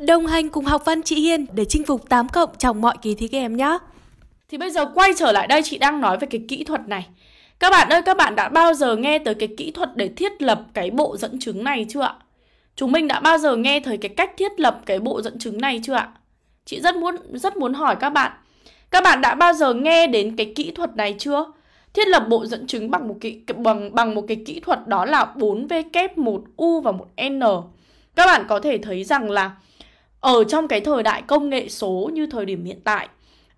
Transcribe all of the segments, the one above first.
Đồng hành cùng học văn chị Hiên để chinh phục 8 cộng trong mọi kỳ thi các em nhé. Thì bây giờ quay trở lại đây chị đang nói về cái kỹ thuật này. Các bạn ơi, các bạn đã bao giờ nghe tới cái kỹ thuật để thiết lập cái bộ dẫn chứng này chưa ạ? Chúng mình đã bao giờ nghe tới cái cách thiết lập cái bộ dẫn chứng này chưa ạ? Chị rất muốn rất muốn hỏi các bạn. Các bạn đã bao giờ nghe đến cái kỹ thuật này chưa? Thiết lập bộ dẫn chứng bằng một cái bằng bằng một cái kỹ thuật đó là 4V kép 1U và 1N. Các bạn có thể thấy rằng là ở trong cái thời đại công nghệ số như thời điểm hiện tại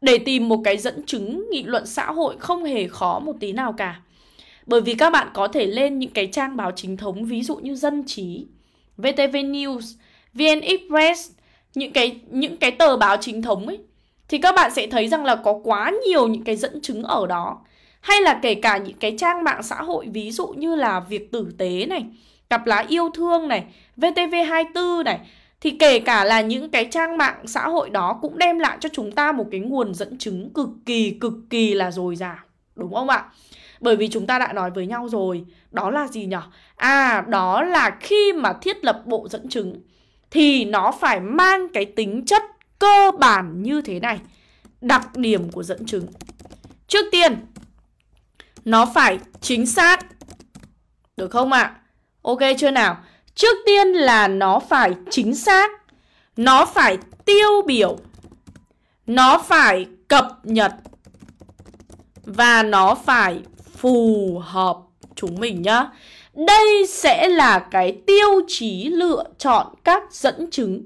để tìm một cái dẫn chứng nghị luận xã hội không hề khó một tí nào cả. Bởi vì các bạn có thể lên những cái trang báo chính thống ví dụ như Dân trí, VTV News, VN Express, những cái những cái tờ báo chính thống ấy thì các bạn sẽ thấy rằng là có quá nhiều những cái dẫn chứng ở đó. Hay là kể cả những cái trang mạng xã hội ví dụ như là việc tử tế này, cặp lá yêu thương này, VTV24 này thì kể cả là những cái trang mạng xã hội đó cũng đem lại cho chúng ta một cái nguồn dẫn chứng cực kỳ cực kỳ là dồi dào đúng không ạ bởi vì chúng ta đã nói với nhau rồi đó là gì nhở à đó là khi mà thiết lập bộ dẫn chứng thì nó phải mang cái tính chất cơ bản như thế này đặc điểm của dẫn chứng trước tiên nó phải chính xác được không ạ ok chưa nào Trước tiên là nó phải chính xác Nó phải tiêu biểu Nó phải cập nhật Và nó phải phù hợp chúng mình nhá Đây sẽ là cái tiêu chí lựa chọn các dẫn chứng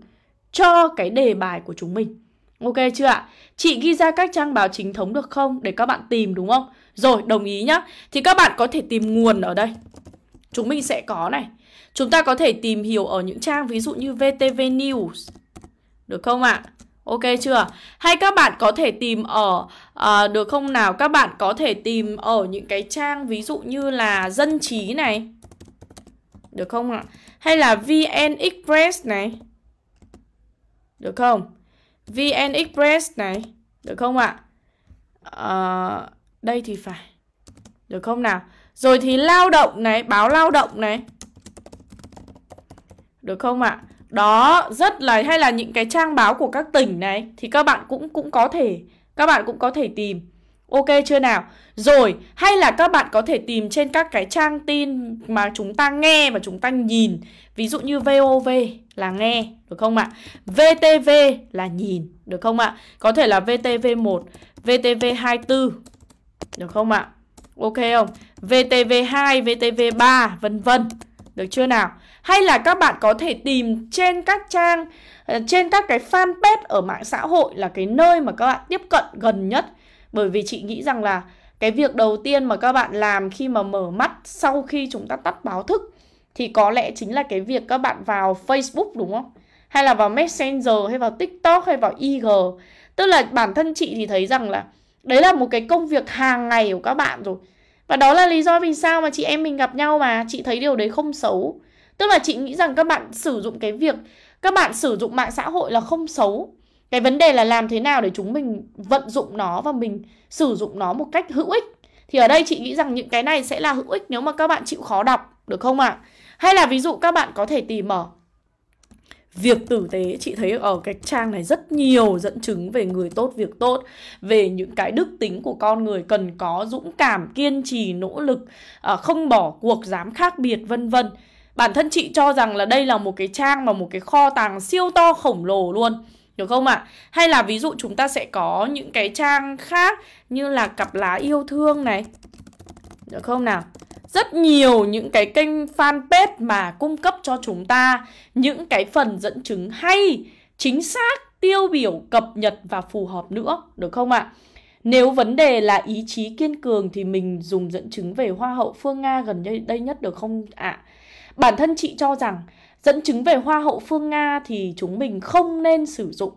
Cho cái đề bài của chúng mình Ok chưa ạ? Chị ghi ra các trang báo chính thống được không? Để các bạn tìm đúng không? Rồi, đồng ý nhá Thì các bạn có thể tìm nguồn ở đây Chúng mình sẽ có này Chúng ta có thể tìm hiểu ở những trang ví dụ như VTV News. Được không ạ? Ok chưa? Hay các bạn có thể tìm ở à, được không nào? Các bạn có thể tìm ở những cái trang ví dụ như là dân trí này. Được không ạ? Hay là VN Express này. Được không? VN Express này. Được không ạ? À, đây thì phải. Được không nào? Rồi thì lao động này, báo lao động này. Được không ạ? Đó, rất là hay là những cái trang báo của các tỉnh này thì các bạn cũng cũng có thể các bạn cũng có thể tìm. Ok chưa nào? Rồi, hay là các bạn có thể tìm trên các cái trang tin mà chúng ta nghe và chúng ta nhìn. Ví dụ như VOV là nghe, được không ạ? VTV là nhìn, được không ạ? Có thể là VTV1, VTV24, được không ạ? Ok không? VTV2, VTV3, vân vân. Được chưa nào? hay là các bạn có thể tìm trên các trang ờ, trên các cái fanpage ở mạng xã hội là cái nơi mà các bạn tiếp cận gần nhất bởi vì chị nghĩ rằng là cái việc đầu tiên mà các bạn làm khi mà mở mắt sau khi chúng ta tắt báo thức thì có lẽ chính là cái việc các bạn vào Facebook đúng không? Hay là vào Messenger hay vào TikTok hay vào IG. Tức là bản thân chị thì thấy rằng là đấy là một cái công việc hàng ngày của các bạn rồi. Và đó là lý do vì sao mà chị em mình gặp nhau mà chị thấy điều đấy không xấu. Tức là chị nghĩ rằng các bạn sử dụng cái việc các bạn sử dụng mạng xã hội là không xấu. Cái vấn đề là làm thế nào để chúng mình vận dụng nó và mình sử dụng nó một cách hữu ích. Thì ở đây chị nghĩ rằng những cái này sẽ là hữu ích nếu mà các bạn chịu khó đọc, được không ạ? À? Hay là ví dụ các bạn có thể tìm ở việc tử tế chị thấy ở cái trang này rất nhiều dẫn chứng về người tốt việc tốt về những cái đức tính của con người cần có dũng cảm kiên trì nỗ lực à, không bỏ cuộc dám khác biệt vân vân bản thân chị cho rằng là đây là một cái trang và một cái kho tàng siêu to khổng lồ luôn được không ạ? À? Hay là ví dụ chúng ta sẽ có những cái trang khác như là cặp lá yêu thương này. Được không nào? Rất nhiều những cái kênh fanpage mà cung cấp cho chúng ta những cái phần dẫn chứng hay, chính xác, tiêu biểu, cập nhật và phù hợp nữa. Được không ạ? Nếu vấn đề là ý chí kiên cường thì mình dùng dẫn chứng về Hoa hậu Phương Nga gần đây nhất được không ạ? À? Bản thân chị cho rằng dẫn chứng về Hoa hậu Phương Nga thì chúng mình không nên sử dụng.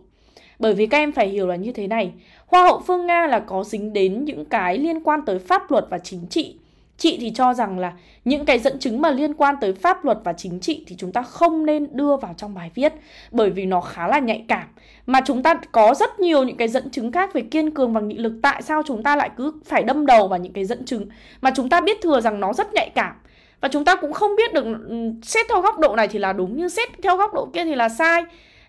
Bởi vì các em phải hiểu là như thế này, Hoa hậu Phương Nga là có dính đến những cái liên quan tới pháp luật và chính trị. Chị thì cho rằng là những cái dẫn chứng mà liên quan tới pháp luật và chính trị thì chúng ta không nên đưa vào trong bài viết bởi vì nó khá là nhạy cảm. Mà chúng ta có rất nhiều những cái dẫn chứng khác về kiên cường và nghị lực tại sao chúng ta lại cứ phải đâm đầu vào những cái dẫn chứng mà chúng ta biết thừa rằng nó rất nhạy cảm và chúng ta cũng không biết được ừ, xét theo góc độ này thì là đúng nhưng xét theo góc độ kia thì là sai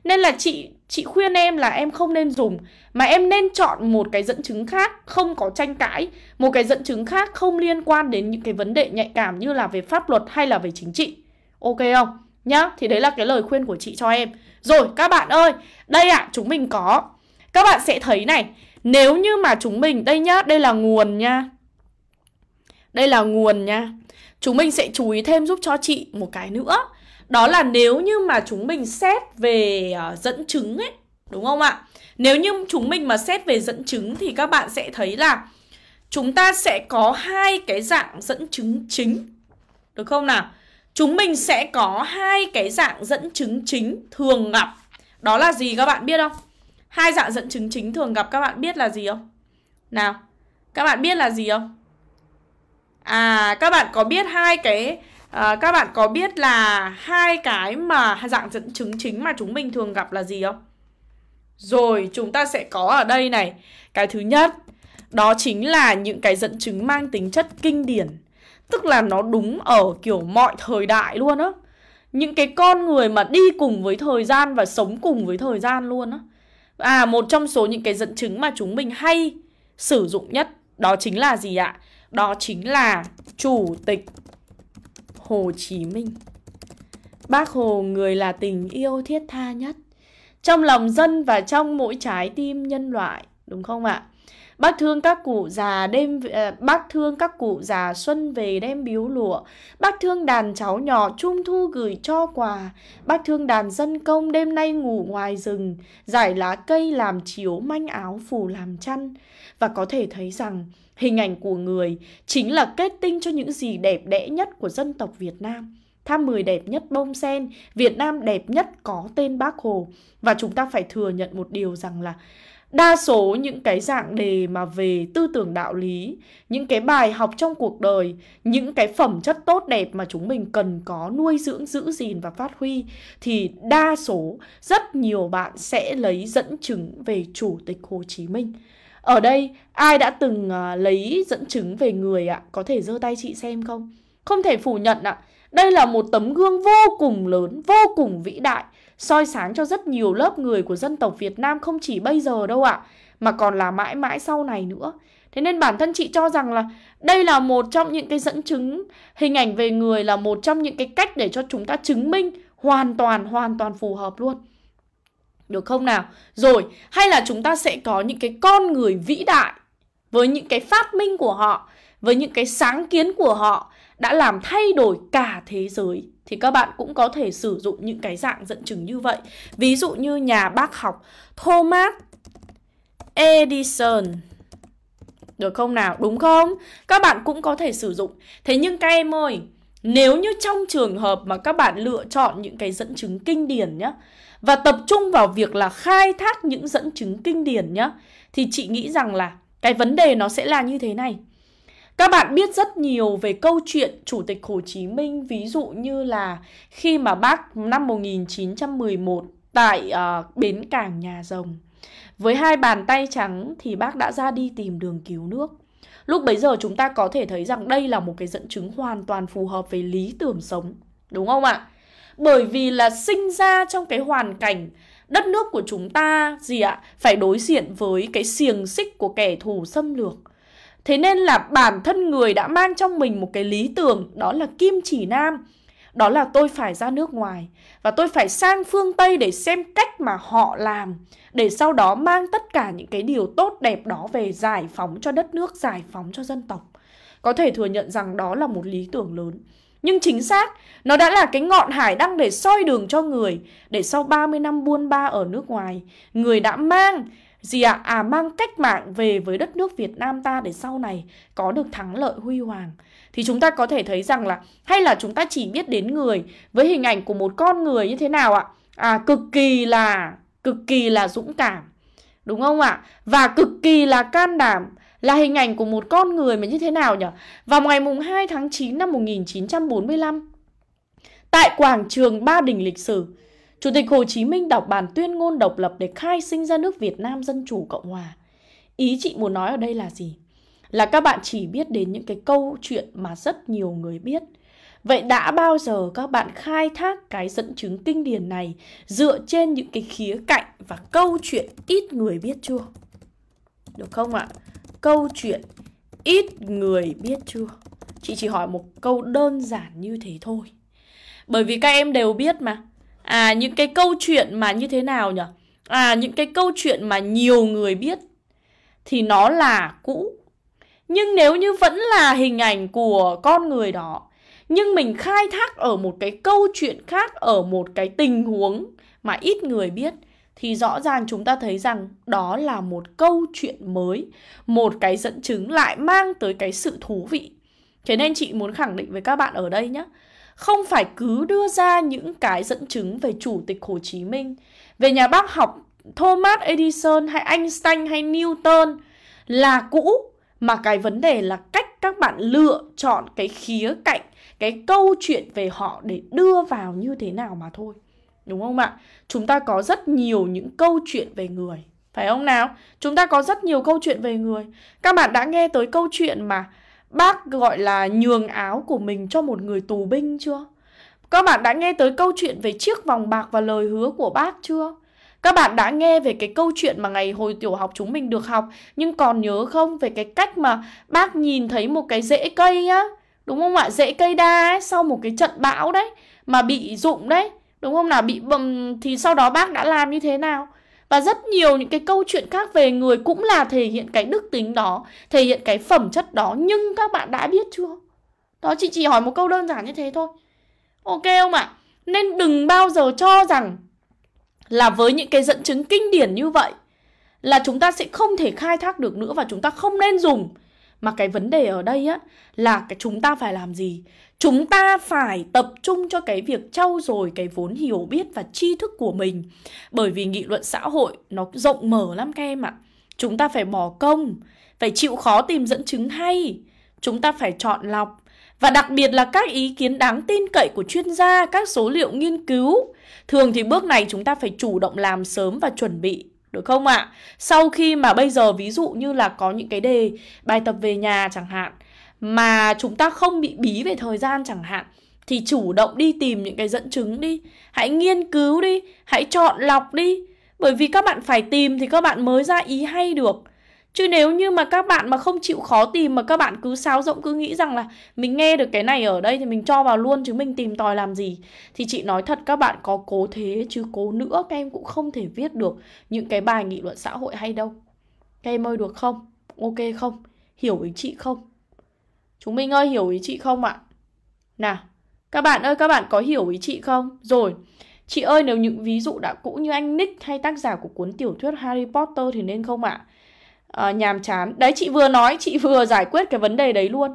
nên là chị chị khuyên em là em không nên dùng mà em nên chọn một cái dẫn chứng khác không có tranh cãi một cái dẫn chứng khác không liên quan đến những cái vấn đề nhạy cảm như là về pháp luật hay là về chính trị ok không nhá thì đấy là cái lời khuyên của chị cho em rồi các bạn ơi đây ạ à, chúng mình có các bạn sẽ thấy này nếu như mà chúng mình đây nhá đây là nguồn nha đây là nguồn nha chúng mình sẽ chú ý thêm giúp cho chị một cái nữa đó là nếu như mà chúng mình xét về ờ, dẫn chứng ấy đúng không ạ nếu như chúng mình mà xét về dẫn chứng thì các bạn sẽ thấy là chúng ta sẽ có hai cái dạng dẫn chứng chính được không nào chúng mình sẽ có hai cái dạng dẫn chứng chính thường gặp đó là gì các bạn biết không hai dạng dẫn chứng chính thường gặp các bạn biết là gì không nào các bạn biết là gì không À các bạn có biết hai cái à, các bạn có biết là hai cái mà dạng dẫn chứng chính mà chúng mình thường gặp là gì không? Rồi chúng ta sẽ có ở đây này Cái thứ nhất Đó chính là những cái dẫn chứng mang tính chất kinh điển Tức là nó đúng ở kiểu mọi thời đại luôn á Những cái con người mà đi cùng với thời gian và sống cùng với thời gian luôn á À một trong số những cái dẫn chứng mà chúng mình hay sử dụng nhất Đó chính là gì ạ? Đó chính là Chủ tịch Hồ Chí Minh Bác Hồ người là tình yêu thiết tha nhất Trong lòng dân và trong mỗi trái tim nhân loại Đúng không ạ? Bác thương các cụ già đêm ờ, bác thương các cụ già xuân về đem biếu lụa. Bác thương đàn cháu nhỏ trung thu gửi cho quà. Bác thương đàn dân công đêm nay ngủ ngoài rừng, giải lá cây làm chiếu manh áo phủ làm chăn. Và có thể thấy rằng hình ảnh của người chính là kết tinh cho những gì đẹp đẽ nhất của dân tộc Việt Nam. Tham 10 đẹp nhất bông sen, Việt Nam đẹp nhất có tên Bác Hồ. Và chúng ta phải thừa nhận một điều rằng là đa số những cái dạng đề mà về tư tưởng đạo lý những cái bài học trong cuộc đời những cái phẩm chất tốt đẹp mà chúng mình cần có nuôi dưỡng giữ gìn và phát huy thì đa số rất nhiều bạn sẽ lấy dẫn chứng về chủ tịch hồ chí minh ở đây ai đã từng à, lấy dẫn chứng về người ạ có thể giơ tay chị xem không không thể phủ nhận ạ đây là một tấm gương vô cùng lớn vô cùng vĩ đại soi sáng cho rất nhiều lớp người của dân tộc Việt Nam không chỉ bây giờ đâu ạ, mà còn là mãi mãi sau này nữa. Thế nên bản thân chị cho rằng là đây là một trong những cái dẫn chứng hình ảnh về người là một trong những cái cách để cho chúng ta chứng minh hoàn toàn hoàn toàn phù hợp luôn. Được không nào? Rồi, hay là chúng ta sẽ có những cái con người vĩ đại với những cái phát minh của họ, với những cái sáng kiến của họ, đã làm thay đổi cả thế giới thì các bạn cũng có thể sử dụng những cái dạng dẫn chứng như vậy. Ví dụ như nhà bác học Thomas Edison được không nào? Đúng không? Các bạn cũng có thể sử dụng. Thế nhưng các em ơi, nếu như trong trường hợp mà các bạn lựa chọn những cái dẫn chứng kinh điển nhé và tập trung vào việc là khai thác những dẫn chứng kinh điển nhé thì chị nghĩ rằng là cái vấn đề nó sẽ là như thế này. Các bạn biết rất nhiều về câu chuyện Chủ tịch Hồ Chí Minh ví dụ như là khi mà bác năm 1911 tại uh, bến cảng Nhà Rồng với hai bàn tay trắng thì bác đã ra đi tìm đường cứu nước. Lúc bấy giờ chúng ta có thể thấy rằng đây là một cái dẫn chứng hoàn toàn phù hợp với lý tưởng sống, đúng không ạ? Bởi vì là sinh ra trong cái hoàn cảnh đất nước của chúng ta gì ạ, phải đối diện với cái xiềng xích của kẻ thù xâm lược Thế nên là bản thân người đã mang trong mình một cái lý tưởng đó là kim chỉ nam. Đó là tôi phải ra nước ngoài và tôi phải sang phương Tây để xem cách mà họ làm để sau đó mang tất cả những cái điều tốt đẹp đó về giải phóng cho đất nước, giải phóng cho dân tộc. Có thể thừa nhận rằng đó là một lý tưởng lớn. Nhưng chính xác, nó đã là cái ngọn hải đăng để soi đường cho người, để sau 30 năm buôn ba ở nước ngoài, người đã mang gì ạ? À? à mang cách mạng về với đất nước Việt Nam ta để sau này có được thắng lợi huy hoàng. Thì chúng ta có thể thấy rằng là hay là chúng ta chỉ biết đến người với hình ảnh của một con người như thế nào ạ? À? à cực kỳ là cực kỳ là dũng cảm. Đúng không ạ? Và cực kỳ là can đảm là hình ảnh của một con người mà như thế nào nhỉ? Vào ngày mùng 2 tháng 9 năm 1945 tại quảng trường Ba Đình lịch sử Chủ tịch Hồ Chí Minh đọc bản tuyên ngôn độc lập để khai sinh ra nước Việt Nam Dân Chủ Cộng Hòa. Ý chị muốn nói ở đây là gì? Là các bạn chỉ biết đến những cái câu chuyện mà rất nhiều người biết. Vậy đã bao giờ các bạn khai thác cái dẫn chứng kinh điển này dựa trên những cái khía cạnh và câu chuyện ít người biết chưa? Được không ạ? Câu chuyện ít người biết chưa? Chị chỉ hỏi một câu đơn giản như thế thôi. Bởi vì các em đều biết mà, à những cái câu chuyện mà như thế nào nhỉ à những cái câu chuyện mà nhiều người biết thì nó là cũ nhưng nếu như vẫn là hình ảnh của con người đó nhưng mình khai thác ở một cái câu chuyện khác ở một cái tình huống mà ít người biết thì rõ ràng chúng ta thấy rằng đó là một câu chuyện mới một cái dẫn chứng lại mang tới cái sự thú vị thế nên chị muốn khẳng định với các bạn ở đây nhé không phải cứ đưa ra những cái dẫn chứng về chủ tịch Hồ Chí Minh, về nhà bác học Thomas Edison hay Einstein hay Newton là cũ mà cái vấn đề là cách các bạn lựa chọn cái khía cạnh, cái câu chuyện về họ để đưa vào như thế nào mà thôi. Đúng không ạ? Chúng ta có rất nhiều những câu chuyện về người phải không nào? Chúng ta có rất nhiều câu chuyện về người. Các bạn đã nghe tới câu chuyện mà bác gọi là nhường áo của mình cho một người tù binh chưa? Các bạn đã nghe tới câu chuyện về chiếc vòng bạc và lời hứa của bác chưa? Các bạn đã nghe về cái câu chuyện mà ngày hồi tiểu học chúng mình được học Nhưng còn nhớ không về cái cách mà bác nhìn thấy một cái rễ cây á Đúng không ạ? Rễ cây đa ấy, sau một cái trận bão đấy Mà bị rụng đấy Đúng không nào? Bị bầm thì sau đó bác đã làm như thế nào? Và rất nhiều những cái câu chuyện khác về người cũng là thể hiện cái đức tính đó, thể hiện cái phẩm chất đó. Nhưng các bạn đã biết chưa? Đó chị chỉ hỏi một câu đơn giản như thế thôi. Ok không ạ? Nên đừng bao giờ cho rằng là với những cái dẫn chứng kinh điển như vậy là chúng ta sẽ không thể khai thác được nữa và chúng ta không nên dùng. Mà cái vấn đề ở đây á là cái chúng ta phải làm gì? chúng ta phải tập trung cho cái việc trau dồi cái vốn hiểu biết và tri thức của mình bởi vì nghị luận xã hội nó rộng mở lắm các em ạ chúng ta phải bỏ công phải chịu khó tìm dẫn chứng hay chúng ta phải chọn lọc và đặc biệt là các ý kiến đáng tin cậy của chuyên gia các số liệu nghiên cứu thường thì bước này chúng ta phải chủ động làm sớm và chuẩn bị được không ạ? Sau khi mà bây giờ ví dụ như là có những cái đề bài tập về nhà chẳng hạn mà chúng ta không bị bí về thời gian chẳng hạn thì chủ động đi tìm những cái dẫn chứng đi hãy nghiên cứu đi hãy chọn lọc đi bởi vì các bạn phải tìm thì các bạn mới ra ý hay được chứ nếu như mà các bạn mà không chịu khó tìm mà các bạn cứ sáo rộng cứ nghĩ rằng là mình nghe được cái này ở đây thì mình cho vào luôn chứ mình tìm tòi làm gì thì chị nói thật các bạn có cố thế chứ cố nữa các em cũng không thể viết được những cái bài nghị luận xã hội hay đâu các em ơi được không ok không hiểu ý chị không Chúng mình ơi hiểu ý chị không ạ? Nào, các bạn ơi các bạn có hiểu ý chị không? Rồi, chị ơi nếu những ví dụ đã cũ như anh Nick hay tác giả của cuốn tiểu thuyết Harry Potter thì nên không ạ? À, nhàm chán. Đấy chị vừa nói, chị vừa giải quyết cái vấn đề đấy luôn.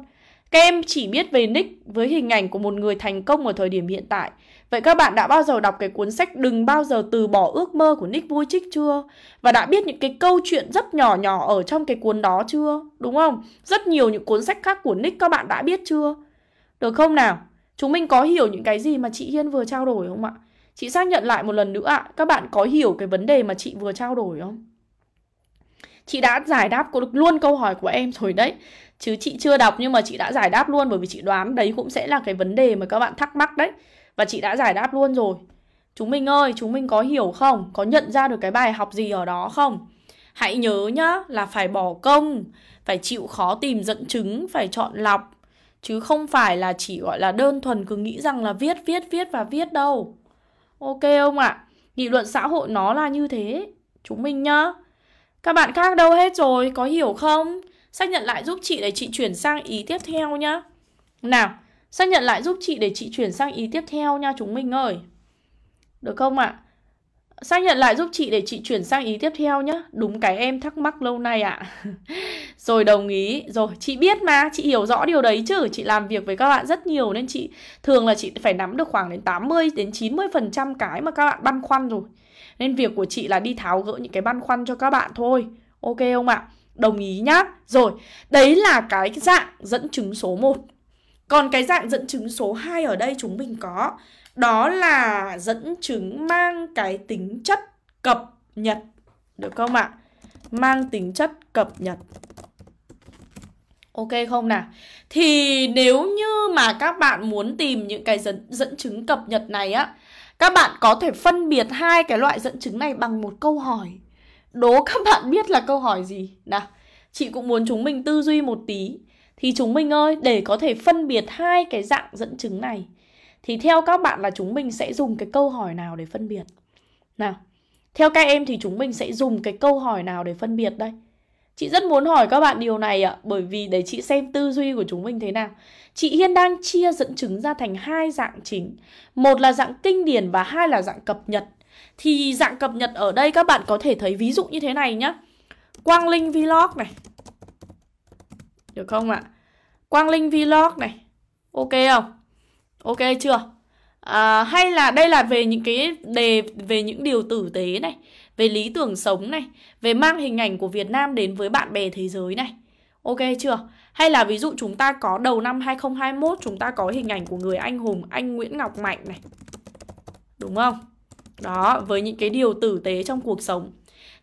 Các em chỉ biết về Nick với hình ảnh của một người thành công ở thời điểm hiện tại Vậy các bạn đã bao giờ đọc cái cuốn sách Đừng bao giờ từ bỏ ước mơ của Nick Vujicic chưa? Và đã biết những cái câu chuyện rất nhỏ nhỏ ở trong cái cuốn đó chưa? Đúng không? Rất nhiều những cuốn sách khác của Nick các bạn đã biết chưa? Được không nào? Chúng mình có hiểu những cái gì mà chị Hiên vừa trao đổi không ạ? Chị xác nhận lại một lần nữa ạ, các bạn có hiểu cái vấn đề mà chị vừa trao đổi không? Chị đã giải đáp luôn câu hỏi của em rồi đấy Chứ chị chưa đọc nhưng mà chị đã giải đáp luôn Bởi vì chị đoán đấy cũng sẽ là cái vấn đề mà các bạn thắc mắc đấy và chị đã giải đáp luôn rồi Chúng mình ơi, chúng mình có hiểu không? Có nhận ra được cái bài học gì ở đó không? Hãy nhớ nhá là phải bỏ công Phải chịu khó tìm dẫn chứng Phải chọn lọc Chứ không phải là chỉ gọi là đơn thuần cứ nghĩ rằng là viết, viết, viết và viết đâu Ok ông ạ? À? Nghị luận xã hội nó là như thế Chúng mình nhá Các bạn khác đâu hết rồi, có hiểu không? Xác nhận lại giúp chị để chị chuyển sang ý tiếp theo nhá Nào Xác nhận lại giúp chị để chị chuyển sang ý tiếp theo nha chúng mình ơi. Được không ạ? Xác nhận lại giúp chị để chị chuyển sang ý tiếp theo nhé. Đúng cái em thắc mắc lâu nay ạ. rồi đồng ý. Rồi, chị biết mà. Chị hiểu rõ điều đấy chứ. Chị làm việc với các bạn rất nhiều nên chị thường là chị phải nắm được khoảng đến 80 đến 90% cái mà các bạn băn khoăn rồi. Nên việc của chị là đi tháo gỡ những cái băn khoăn cho các bạn thôi. Ok không ạ? Đồng ý nhá. Rồi, đấy là cái dạng dẫn chứng số 1. Còn cái dạng dẫn chứng số 2 ở đây chúng mình có Đó là dẫn chứng mang cái tính chất cập nhật Được không ạ? Mang tính chất cập nhật Ok không nào? Thì nếu như mà các bạn muốn tìm những cái dẫn, dẫn chứng cập nhật này á Các bạn có thể phân biệt hai cái loại dẫn chứng này bằng một câu hỏi Đố các bạn biết là câu hỏi gì? Nào, chị cũng muốn chúng mình tư duy một tí thì chúng mình ơi để có thể phân biệt hai cái dạng dẫn chứng này thì theo các bạn là chúng mình sẽ dùng cái câu hỏi nào để phân biệt nào theo các em thì chúng mình sẽ dùng cái câu hỏi nào để phân biệt đây Chị rất muốn hỏi các bạn điều này ạ Bởi vì để chị xem tư duy của chúng mình thế nào Chị Hiên đang chia dẫn chứng ra thành hai dạng chính Một là dạng kinh điển và hai là dạng cập nhật Thì dạng cập nhật ở đây các bạn có thể thấy ví dụ như thế này nhá Quang Linh Vlog này được không ạ? Quang Linh Vlog này. Ok không? Ok chưa? À, hay là đây là về những cái đề về những điều tử tế này, về lý tưởng sống này, về mang hình ảnh của Việt Nam đến với bạn bè thế giới này. Ok chưa? Hay là ví dụ chúng ta có đầu năm 2021 chúng ta có hình ảnh của người anh hùng anh Nguyễn Ngọc Mạnh này. Đúng không? Đó, với những cái điều tử tế trong cuộc sống.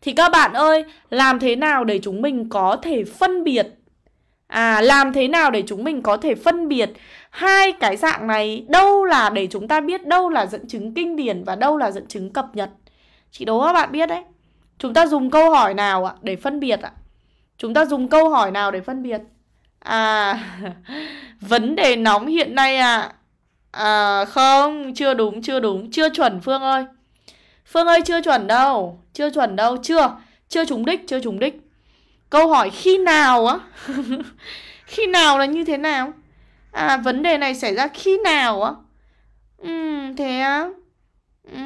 Thì các bạn ơi, làm thế nào để chúng mình có thể phân biệt À, làm thế nào để chúng mình có thể phân biệt hai cái dạng này đâu là để chúng ta biết đâu là dẫn chứng kinh điển và đâu là dẫn chứng cập nhật. Chị đố các bạn biết đấy. Chúng ta dùng câu hỏi nào ạ để phân biệt ạ? Chúng ta dùng câu hỏi nào để phân biệt? À, vấn đề nóng hiện nay ạ. À. à, không, chưa đúng, chưa đúng, chưa chuẩn Phương ơi. Phương ơi chưa chuẩn đâu, chưa chuẩn đâu, chưa, chưa trúng đích, chưa trúng đích câu hỏi khi nào á khi nào là như thế nào à vấn đề này xảy ra khi nào á ừ thế á ừ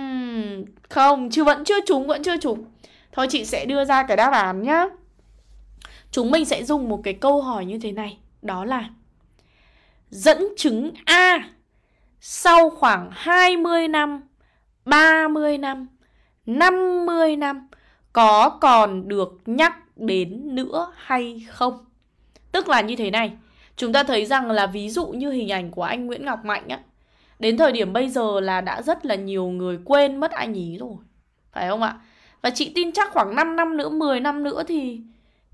không chứ vẫn chưa trúng vẫn chưa trúng thôi chị sẽ đưa ra cái đáp án nhá chúng mình sẽ dùng một cái câu hỏi như thế này đó là dẫn chứng A sau khoảng 20 năm, 30 năm, 50 năm có còn được nhắc đến nữa hay không Tức là như thế này Chúng ta thấy rằng là ví dụ như hình ảnh của anh Nguyễn Ngọc Mạnh á Đến thời điểm bây giờ là đã rất là nhiều người quên mất anh ý rồi Phải không ạ? Và chị tin chắc khoảng 5 năm nữa, 10 năm nữa thì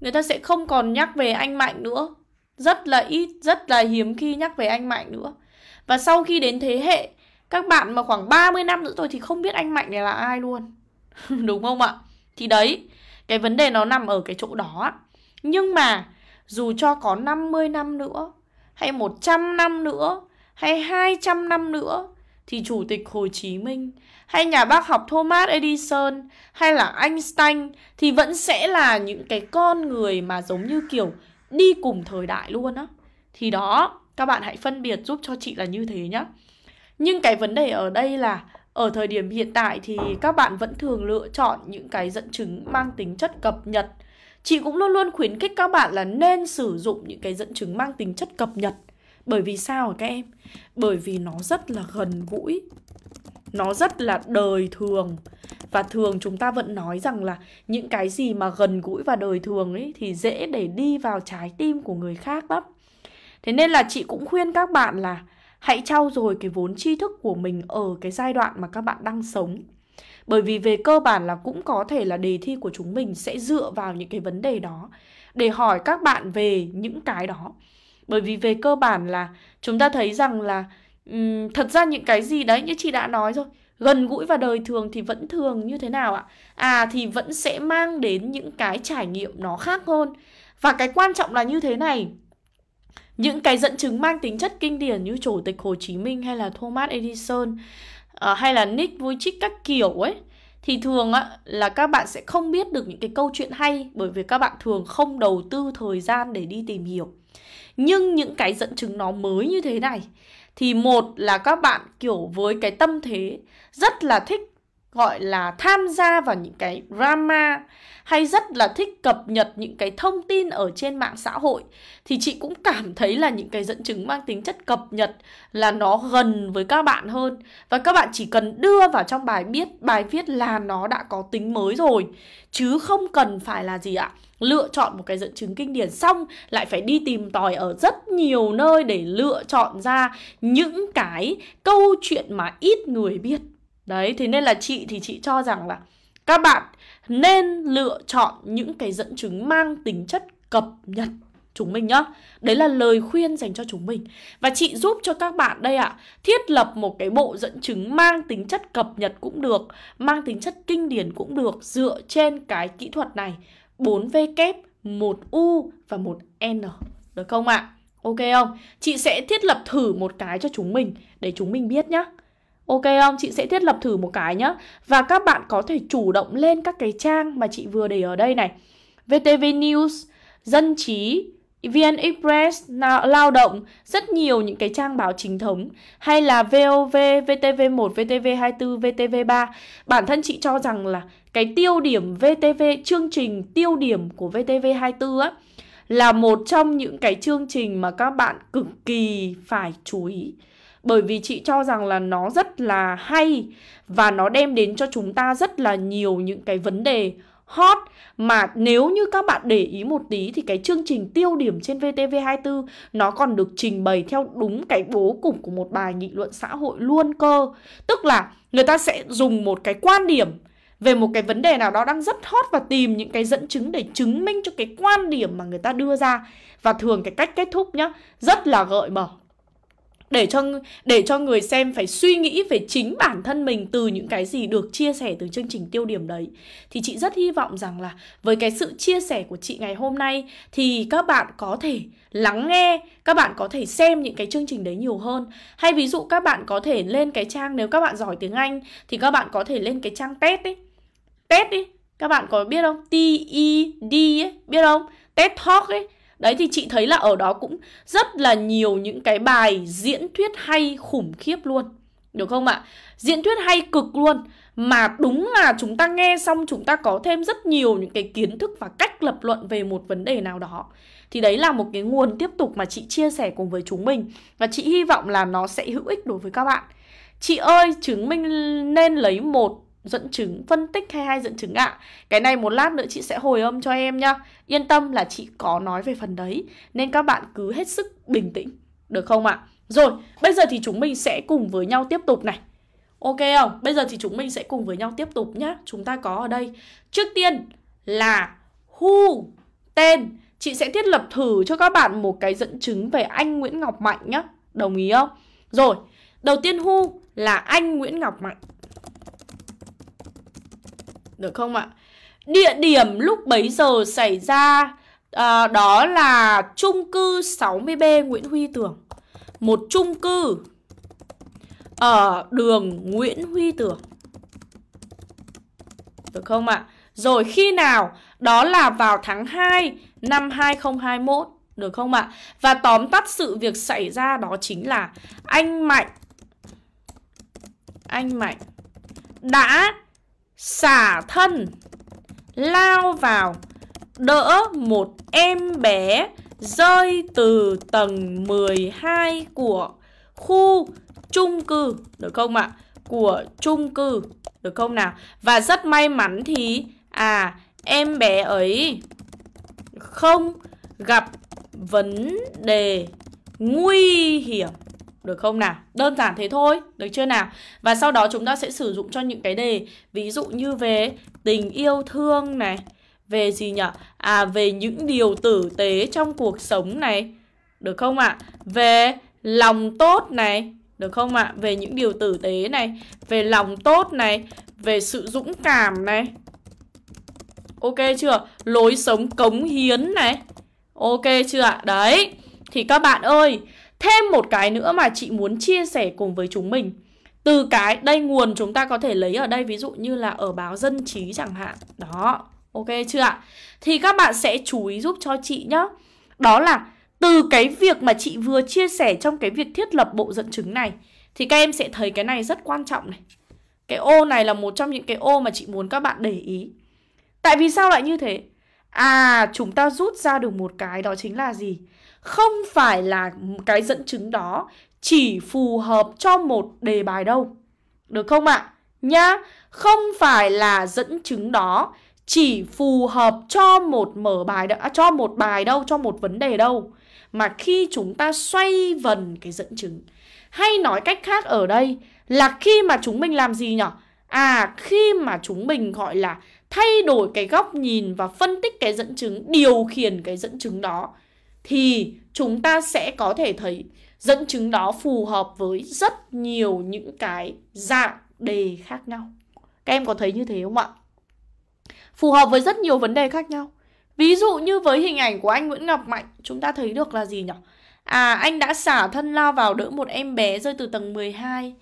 Người ta sẽ không còn nhắc về anh Mạnh nữa Rất là ít, rất là hiếm khi nhắc về anh Mạnh nữa Và sau khi đến thế hệ Các bạn mà khoảng 30 năm nữa rồi thì không biết anh Mạnh này là ai luôn Đúng không ạ? Thì đấy cái vấn đề nó nằm ở cái chỗ đó Nhưng mà dù cho có 50 năm nữa Hay 100 năm nữa Hay 200 năm nữa Thì Chủ tịch Hồ Chí Minh Hay nhà bác học Thomas Edison Hay là Einstein Thì vẫn sẽ là những cái con người mà giống như kiểu Đi cùng thời đại luôn á Thì đó các bạn hãy phân biệt giúp cho chị là như thế nhá Nhưng cái vấn đề ở đây là ở thời điểm hiện tại thì các bạn vẫn thường lựa chọn những cái dẫn chứng mang tính chất cập nhật chị cũng luôn luôn khuyến khích các bạn là nên sử dụng những cái dẫn chứng mang tính chất cập nhật bởi vì sao hả các em bởi vì nó rất là gần gũi nó rất là đời thường và thường chúng ta vẫn nói rằng là những cái gì mà gần gũi và đời thường ấy thì dễ để đi vào trái tim của người khác lắm thế nên là chị cũng khuyên các bạn là Hãy trau dồi cái vốn tri thức của mình ở cái giai đoạn mà các bạn đang sống. Bởi vì về cơ bản là cũng có thể là đề thi của chúng mình sẽ dựa vào những cái vấn đề đó để hỏi các bạn về những cái đó. Bởi vì về cơ bản là chúng ta thấy rằng là um, thật ra những cái gì đấy như chị đã nói rồi, gần gũi và đời thường thì vẫn thường như thế nào ạ? À thì vẫn sẽ mang đến những cái trải nghiệm nó khác hơn. Và cái quan trọng là như thế này, những cái dẫn chứng mang tính chất kinh điển như chủ tịch Hồ Chí Minh hay là Thomas Edison uh, hay là Nick Vujicic các kiểu ấy thì thường á, là các bạn sẽ không biết được những cái câu chuyện hay bởi vì các bạn thường không đầu tư thời gian để đi tìm hiểu nhưng những cái dẫn chứng nó mới như thế này thì một là các bạn kiểu với cái tâm thế rất là thích gọi là tham gia vào những cái drama hay rất là thích cập nhật những cái thông tin ở trên mạng xã hội thì chị cũng cảm thấy là những cái dẫn chứng mang tính chất cập nhật là nó gần với các bạn hơn và các bạn chỉ cần đưa vào trong bài viết bài viết là nó đã có tính mới rồi chứ không cần phải là gì ạ lựa chọn một cái dẫn chứng kinh điển xong lại phải đi tìm tòi ở rất nhiều nơi để lựa chọn ra những cái câu chuyện mà ít người biết Đấy, thế nên là chị thì chị cho rằng là các bạn nên lựa chọn những cái dẫn chứng mang tính chất cập nhật chúng mình nhá. Đấy là lời khuyên dành cho chúng mình. Và chị giúp cho các bạn đây ạ, à, thiết lập một cái bộ dẫn chứng mang tính chất cập nhật cũng được, mang tính chất kinh điển cũng được dựa trên cái kỹ thuật này. 4V kép, 1U và 1N. Được không ạ? À? Ok không? Chị sẽ thiết lập thử một cái cho chúng mình để chúng mình biết nhá. Ok không? Chị sẽ thiết lập thử một cái nhé. Và các bạn có thể chủ động lên các cái trang mà chị vừa để ở đây này. VTV News, Dân Trí, VN Express, Lao Động, rất nhiều những cái trang báo chính thống hay là VOV, VTV1, VTV24, VTV3. Bản thân chị cho rằng là cái tiêu điểm VTV, chương trình tiêu điểm của VTV24 á, là một trong những cái chương trình mà các bạn cực kỳ phải chú ý bởi vì chị cho rằng là nó rất là hay và nó đem đến cho chúng ta rất là nhiều những cái vấn đề hot mà nếu như các bạn để ý một tí thì cái chương trình tiêu điểm trên VTV24 nó còn được trình bày theo đúng cái bố cục của một bài nghị luận xã hội luôn cơ. Tức là người ta sẽ dùng một cái quan điểm về một cái vấn đề nào đó đang rất hot và tìm những cái dẫn chứng để chứng minh cho cái quan điểm mà người ta đưa ra và thường cái cách kết thúc nhá rất là gợi mở để cho để cho người xem phải suy nghĩ về chính bản thân mình từ những cái gì được chia sẻ từ chương trình tiêu điểm đấy thì chị rất hy vọng rằng là với cái sự chia sẻ của chị ngày hôm nay thì các bạn có thể lắng nghe các bạn có thể xem những cái chương trình đấy nhiều hơn hay ví dụ các bạn có thể lên cái trang nếu các bạn giỏi tiếng Anh thì các bạn có thể lên cái trang TED ấy TED ấy các bạn có biết không T E D ấy biết không TED Talk ấy Đấy thì chị thấy là ở đó cũng rất là nhiều những cái bài diễn thuyết hay khủng khiếp luôn Được không ạ? Diễn thuyết hay cực luôn Mà đúng là chúng ta nghe xong chúng ta có thêm rất nhiều những cái kiến thức và cách lập luận về một vấn đề nào đó Thì đấy là một cái nguồn tiếp tục mà chị chia sẻ cùng với chúng mình Và chị hy vọng là nó sẽ hữu ích đối với các bạn Chị ơi, chứng minh nên lấy một dẫn chứng, phân tích hay hai dẫn chứng ạ. À. Cái này một lát nữa chị sẽ hồi âm cho em nhá. Yên tâm là chị có nói về phần đấy nên các bạn cứ hết sức bình tĩnh được không ạ? À? Rồi, bây giờ thì chúng mình sẽ cùng với nhau tiếp tục này. Ok không? Bây giờ thì chúng mình sẽ cùng với nhau tiếp tục nhá Chúng ta có ở đây. Trước tiên là who, tên. Chị sẽ thiết lập thử cho các bạn một cái dẫn chứng về anh Nguyễn Ngọc Mạnh nhá Đồng ý không? Rồi, đầu tiên who là anh Nguyễn Ngọc Mạnh được không ạ? Địa điểm lúc bấy giờ xảy ra à, đó là chung cư 60B Nguyễn Huy Tưởng. Một chung cư ở đường Nguyễn Huy Tưởng. Được không ạ? Rồi khi nào? Đó là vào tháng 2 năm 2021. Được không ạ? Và tóm tắt sự việc xảy ra đó chính là anh Mạnh anh Mạnh đã xả thân lao vào đỡ một em bé rơi từ tầng 12 của khu chung cư được không ạ? Của chung cư được không nào? Và rất may mắn thì à em bé ấy không gặp vấn đề nguy hiểm được không nào? Đơn giản thế thôi, được chưa nào? Và sau đó chúng ta sẽ sử dụng cho những cái đề Ví dụ như về tình yêu thương này Về gì nhỉ? À, về những điều tử tế trong cuộc sống này Được không ạ? À? Về lòng tốt này Được không ạ? À? Về những điều tử tế này Về lòng tốt này Về sự dũng cảm này Ok chưa? Lối sống cống hiến này Ok chưa ạ? Đấy Thì các bạn ơi Thêm một cái nữa mà chị muốn chia sẻ cùng với chúng mình Từ cái, đây nguồn chúng ta có thể lấy ở đây Ví dụ như là ở báo Dân Trí chẳng hạn Đó, ok chưa ạ? Thì các bạn sẽ chú ý giúp cho chị nhé Đó là từ cái việc mà chị vừa chia sẻ trong cái việc thiết lập bộ dẫn chứng này Thì các em sẽ thấy cái này rất quan trọng này Cái ô này là một trong những cái ô mà chị muốn các bạn để ý Tại vì sao lại như thế? À, chúng ta rút ra được một cái đó chính là gì? không phải là cái dẫn chứng đó chỉ phù hợp cho một đề bài đâu. Được không ạ? À? Nhá, không phải là dẫn chứng đó chỉ phù hợp cho một mở bài đó, à, cho một bài đâu, cho một vấn đề đâu. Mà khi chúng ta xoay vần cái dẫn chứng hay nói cách khác ở đây là khi mà chúng mình làm gì nhở À, khi mà chúng mình gọi là thay đổi cái góc nhìn và phân tích cái dẫn chứng, điều khiển cái dẫn chứng đó thì chúng ta sẽ có thể thấy dẫn chứng đó phù hợp với rất nhiều những cái dạng đề khác nhau. Các em có thấy như thế không ạ? Phù hợp với rất nhiều vấn đề khác nhau. Ví dụ như với hình ảnh của anh Nguyễn Ngọc Mạnh, chúng ta thấy được là gì nhỉ? À, anh đã xả thân lao vào đỡ một em bé rơi từ tầng 12.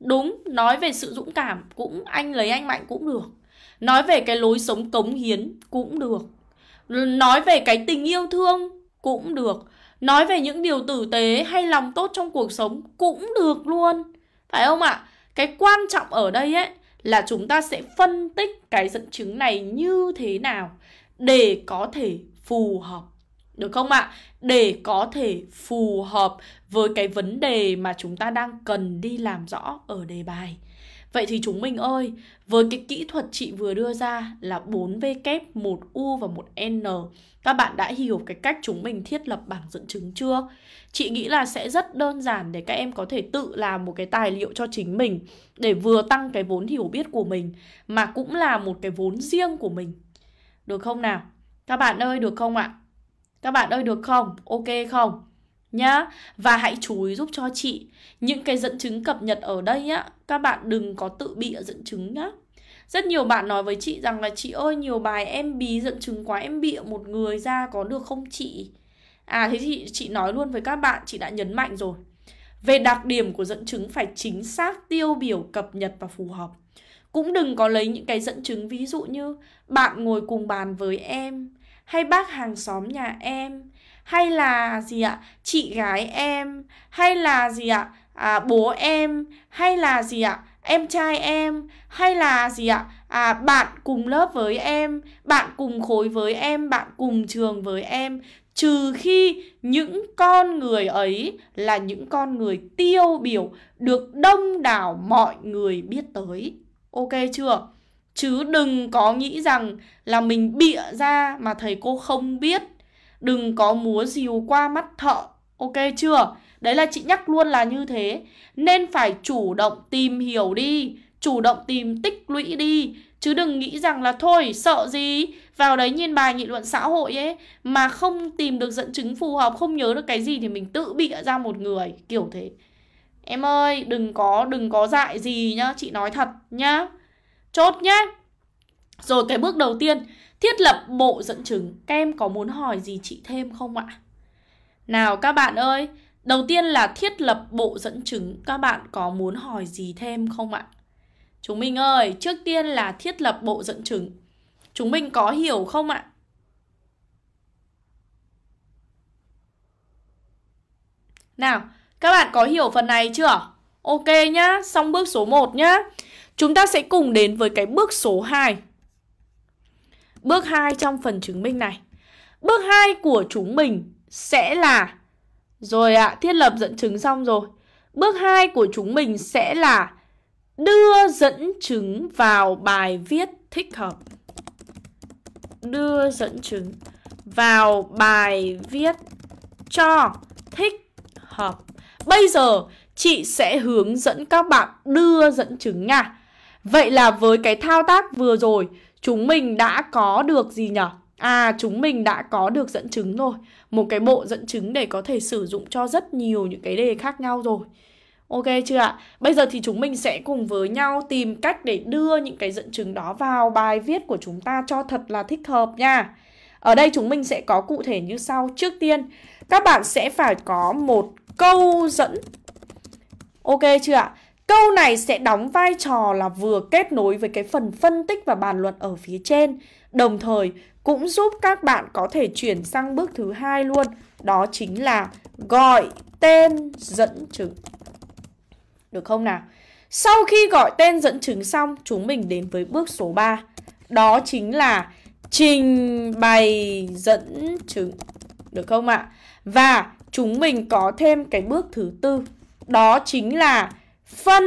Đúng, nói về sự dũng cảm, cũng anh lấy anh Mạnh cũng được. Nói về cái lối sống cống hiến cũng được. Nói về cái tình yêu thương cũng được nói về những điều tử tế hay lòng tốt trong cuộc sống cũng được luôn phải không ạ cái quan trọng ở đây ấy là chúng ta sẽ phân tích cái dẫn chứng này như thế nào để có thể phù hợp được không ạ để có thể phù hợp với cái vấn đề mà chúng ta đang cần đi làm rõ ở đề bài Vậy thì chúng mình ơi, với cái kỹ thuật chị vừa đưa ra là 4 V kép, 1 U và 1 N, các bạn đã hiểu cái cách chúng mình thiết lập bảng dẫn chứng chưa? Chị nghĩ là sẽ rất đơn giản để các em có thể tự làm một cái tài liệu cho chính mình để vừa tăng cái vốn hiểu biết của mình mà cũng là một cái vốn riêng của mình. Được không nào? Các bạn ơi được không ạ? Các bạn ơi được không? Ok không? nhá. Và hãy chú ý giúp cho chị những cái dẫn chứng cập nhật ở đây á, các bạn đừng có tự bịa dẫn chứng nhá. Rất nhiều bạn nói với chị rằng là chị ơi nhiều bài em bí dẫn chứng quá em bịa một người ra có được không chị? À thế thì chị nói luôn với các bạn chị đã nhấn mạnh rồi. Về đặc điểm của dẫn chứng phải chính xác, tiêu biểu, cập nhật và phù hợp. Cũng đừng có lấy những cái dẫn chứng ví dụ như bạn ngồi cùng bàn với em hay bác hàng xóm nhà em hay là gì ạ chị gái em hay là gì ạ à, bố em hay là gì ạ em trai em hay là gì ạ à bạn cùng lớp với em bạn cùng khối với em bạn cùng trường với em trừ khi những con người ấy là những con người tiêu biểu được đông đảo mọi người biết tới ok chưa chứ đừng có nghĩ rằng là mình bịa ra mà thầy cô không biết đừng có múa dìu qua mắt thợ ok chưa đấy là chị nhắc luôn là như thế nên phải chủ động tìm hiểu đi chủ động tìm tích lũy đi chứ đừng nghĩ rằng là thôi sợ gì vào đấy nhìn bài nghị luận xã hội ấy mà không tìm được dẫn chứng phù hợp không nhớ được cái gì thì mình tự bịa ra một người kiểu thế em ơi đừng có đừng có dại gì nhá chị nói thật nhá chốt nhá rồi cái bước đầu tiên Thiết lập bộ dẫn chứng Các em có muốn hỏi gì chị thêm không ạ? Nào các bạn ơi Đầu tiên là thiết lập bộ dẫn chứng Các bạn có muốn hỏi gì thêm không ạ? Chúng mình ơi Trước tiên là thiết lập bộ dẫn chứng Chúng mình có hiểu không ạ? Nào, các bạn có hiểu phần này chưa? Ok nhá, xong bước số 1 nhá. Chúng ta sẽ cùng đến với cái bước số 2. Bước 2 trong phần chứng minh này. Bước 2 của chúng mình sẽ là Rồi ạ, à, thiết lập dẫn chứng xong rồi. Bước 2 của chúng mình sẽ là đưa dẫn chứng vào bài viết thích hợp. Đưa dẫn chứng vào bài viết cho thích hợp. Bây giờ chị sẽ hướng dẫn các bạn đưa dẫn chứng nha. Vậy là với cái thao tác vừa rồi, Chúng mình đã có được gì nhở? À chúng mình đã có được dẫn chứng rồi Một cái bộ dẫn chứng để có thể sử dụng cho rất nhiều những cái đề khác nhau rồi Ok chưa ạ? Bây giờ thì chúng mình sẽ cùng với nhau tìm cách để đưa những cái dẫn chứng đó vào bài viết của chúng ta cho thật là thích hợp nha. Ở đây chúng mình sẽ có cụ thể như sau. Trước tiên, các bạn sẽ phải có một câu dẫn. Ok chưa ạ? Câu này sẽ đóng vai trò là vừa kết nối với cái phần phân tích và bàn luận ở phía trên, đồng thời cũng giúp các bạn có thể chuyển sang bước thứ hai luôn, đó chính là gọi tên dẫn chứng. Được không nào? Sau khi gọi tên dẫn chứng xong, chúng mình đến với bước số 3. Đó chính là trình bày dẫn chứng. Được không ạ? Và chúng mình có thêm cái bước thứ tư. Đó chính là phân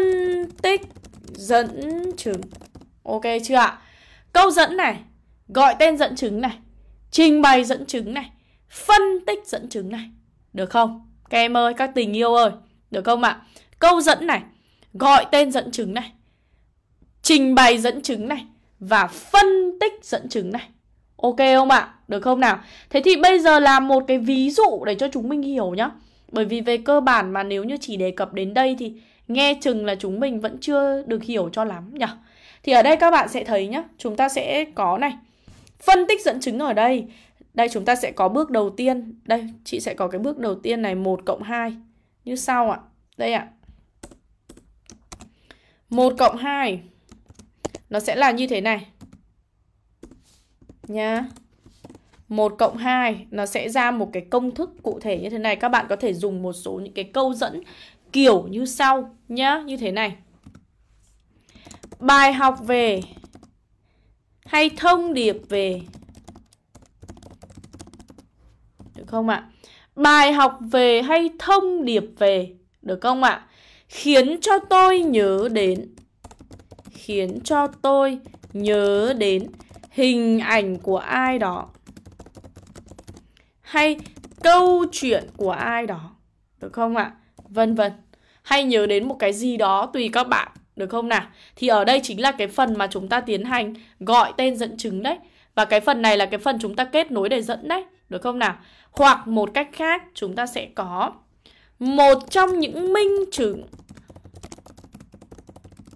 tích dẫn chứng. Ok chưa ạ? Câu dẫn này, gọi tên dẫn chứng này, trình bày dẫn chứng này, phân tích dẫn chứng này. Được không? Các em ơi, các tình yêu ơi. Được không ạ? Câu dẫn này, gọi tên dẫn chứng này, trình bày dẫn chứng này và phân tích dẫn chứng này. Ok không ạ? Được không nào? Thế thì bây giờ làm một cái ví dụ để cho chúng mình hiểu nhá. Bởi vì về cơ bản mà nếu như chỉ đề cập đến đây thì nghe chừng là chúng mình vẫn chưa được hiểu cho lắm nhỉ thì ở đây các bạn sẽ thấy nhá chúng ta sẽ có này phân tích dẫn chứng ở đây đây chúng ta sẽ có bước đầu tiên đây chị sẽ có cái bước đầu tiên này 1 cộng 2 như sau ạ đây ạ 1 cộng 2 nó sẽ là như thế này nha 1 cộng 2 nó sẽ ra một cái công thức cụ thể như thế này Các bạn có thể dùng một số những cái câu dẫn kiểu như sau nhá, như thế này. Bài học về hay thông điệp về được không ạ? Bài học về hay thông điệp về được không ạ? Khiến cho tôi nhớ đến khiến cho tôi nhớ đến hình ảnh của ai đó hay câu chuyện của ai đó được không ạ? Vân vân hay nhớ đến một cái gì đó tùy các bạn được không nào? Thì ở đây chính là cái phần mà chúng ta tiến hành gọi tên dẫn chứng đấy. Và cái phần này là cái phần chúng ta kết nối để dẫn đấy, được không nào? Hoặc một cách khác chúng ta sẽ có một trong những minh chứng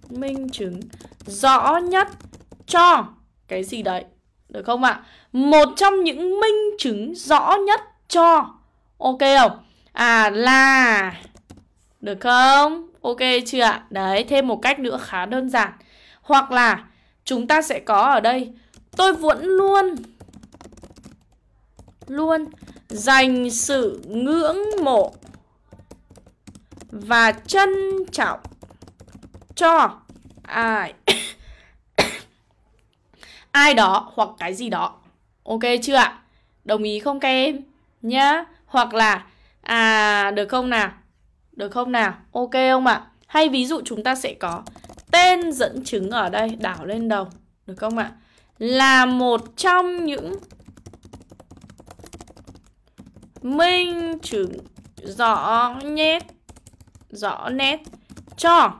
minh chứng rõ nhất cho cái gì đấy, được không ạ? À? Một trong những minh chứng rõ nhất cho ok không? À là được không? Ok chưa ạ? Đấy, thêm một cách nữa khá đơn giản. Hoặc là chúng ta sẽ có ở đây tôi vẫn luôn luôn dành sự ngưỡng mộ và trân trọng cho ai ai đó hoặc cái gì đó. Ok chưa ạ? Đồng ý không các em? Nhá. Hoặc là à được không nào? Được không nào? Ok không ạ? À? Hay ví dụ chúng ta sẽ có tên dẫn chứng ở đây đảo lên đầu. Được không ạ? À? Là một trong những minh chứng rõ nét rõ nét cho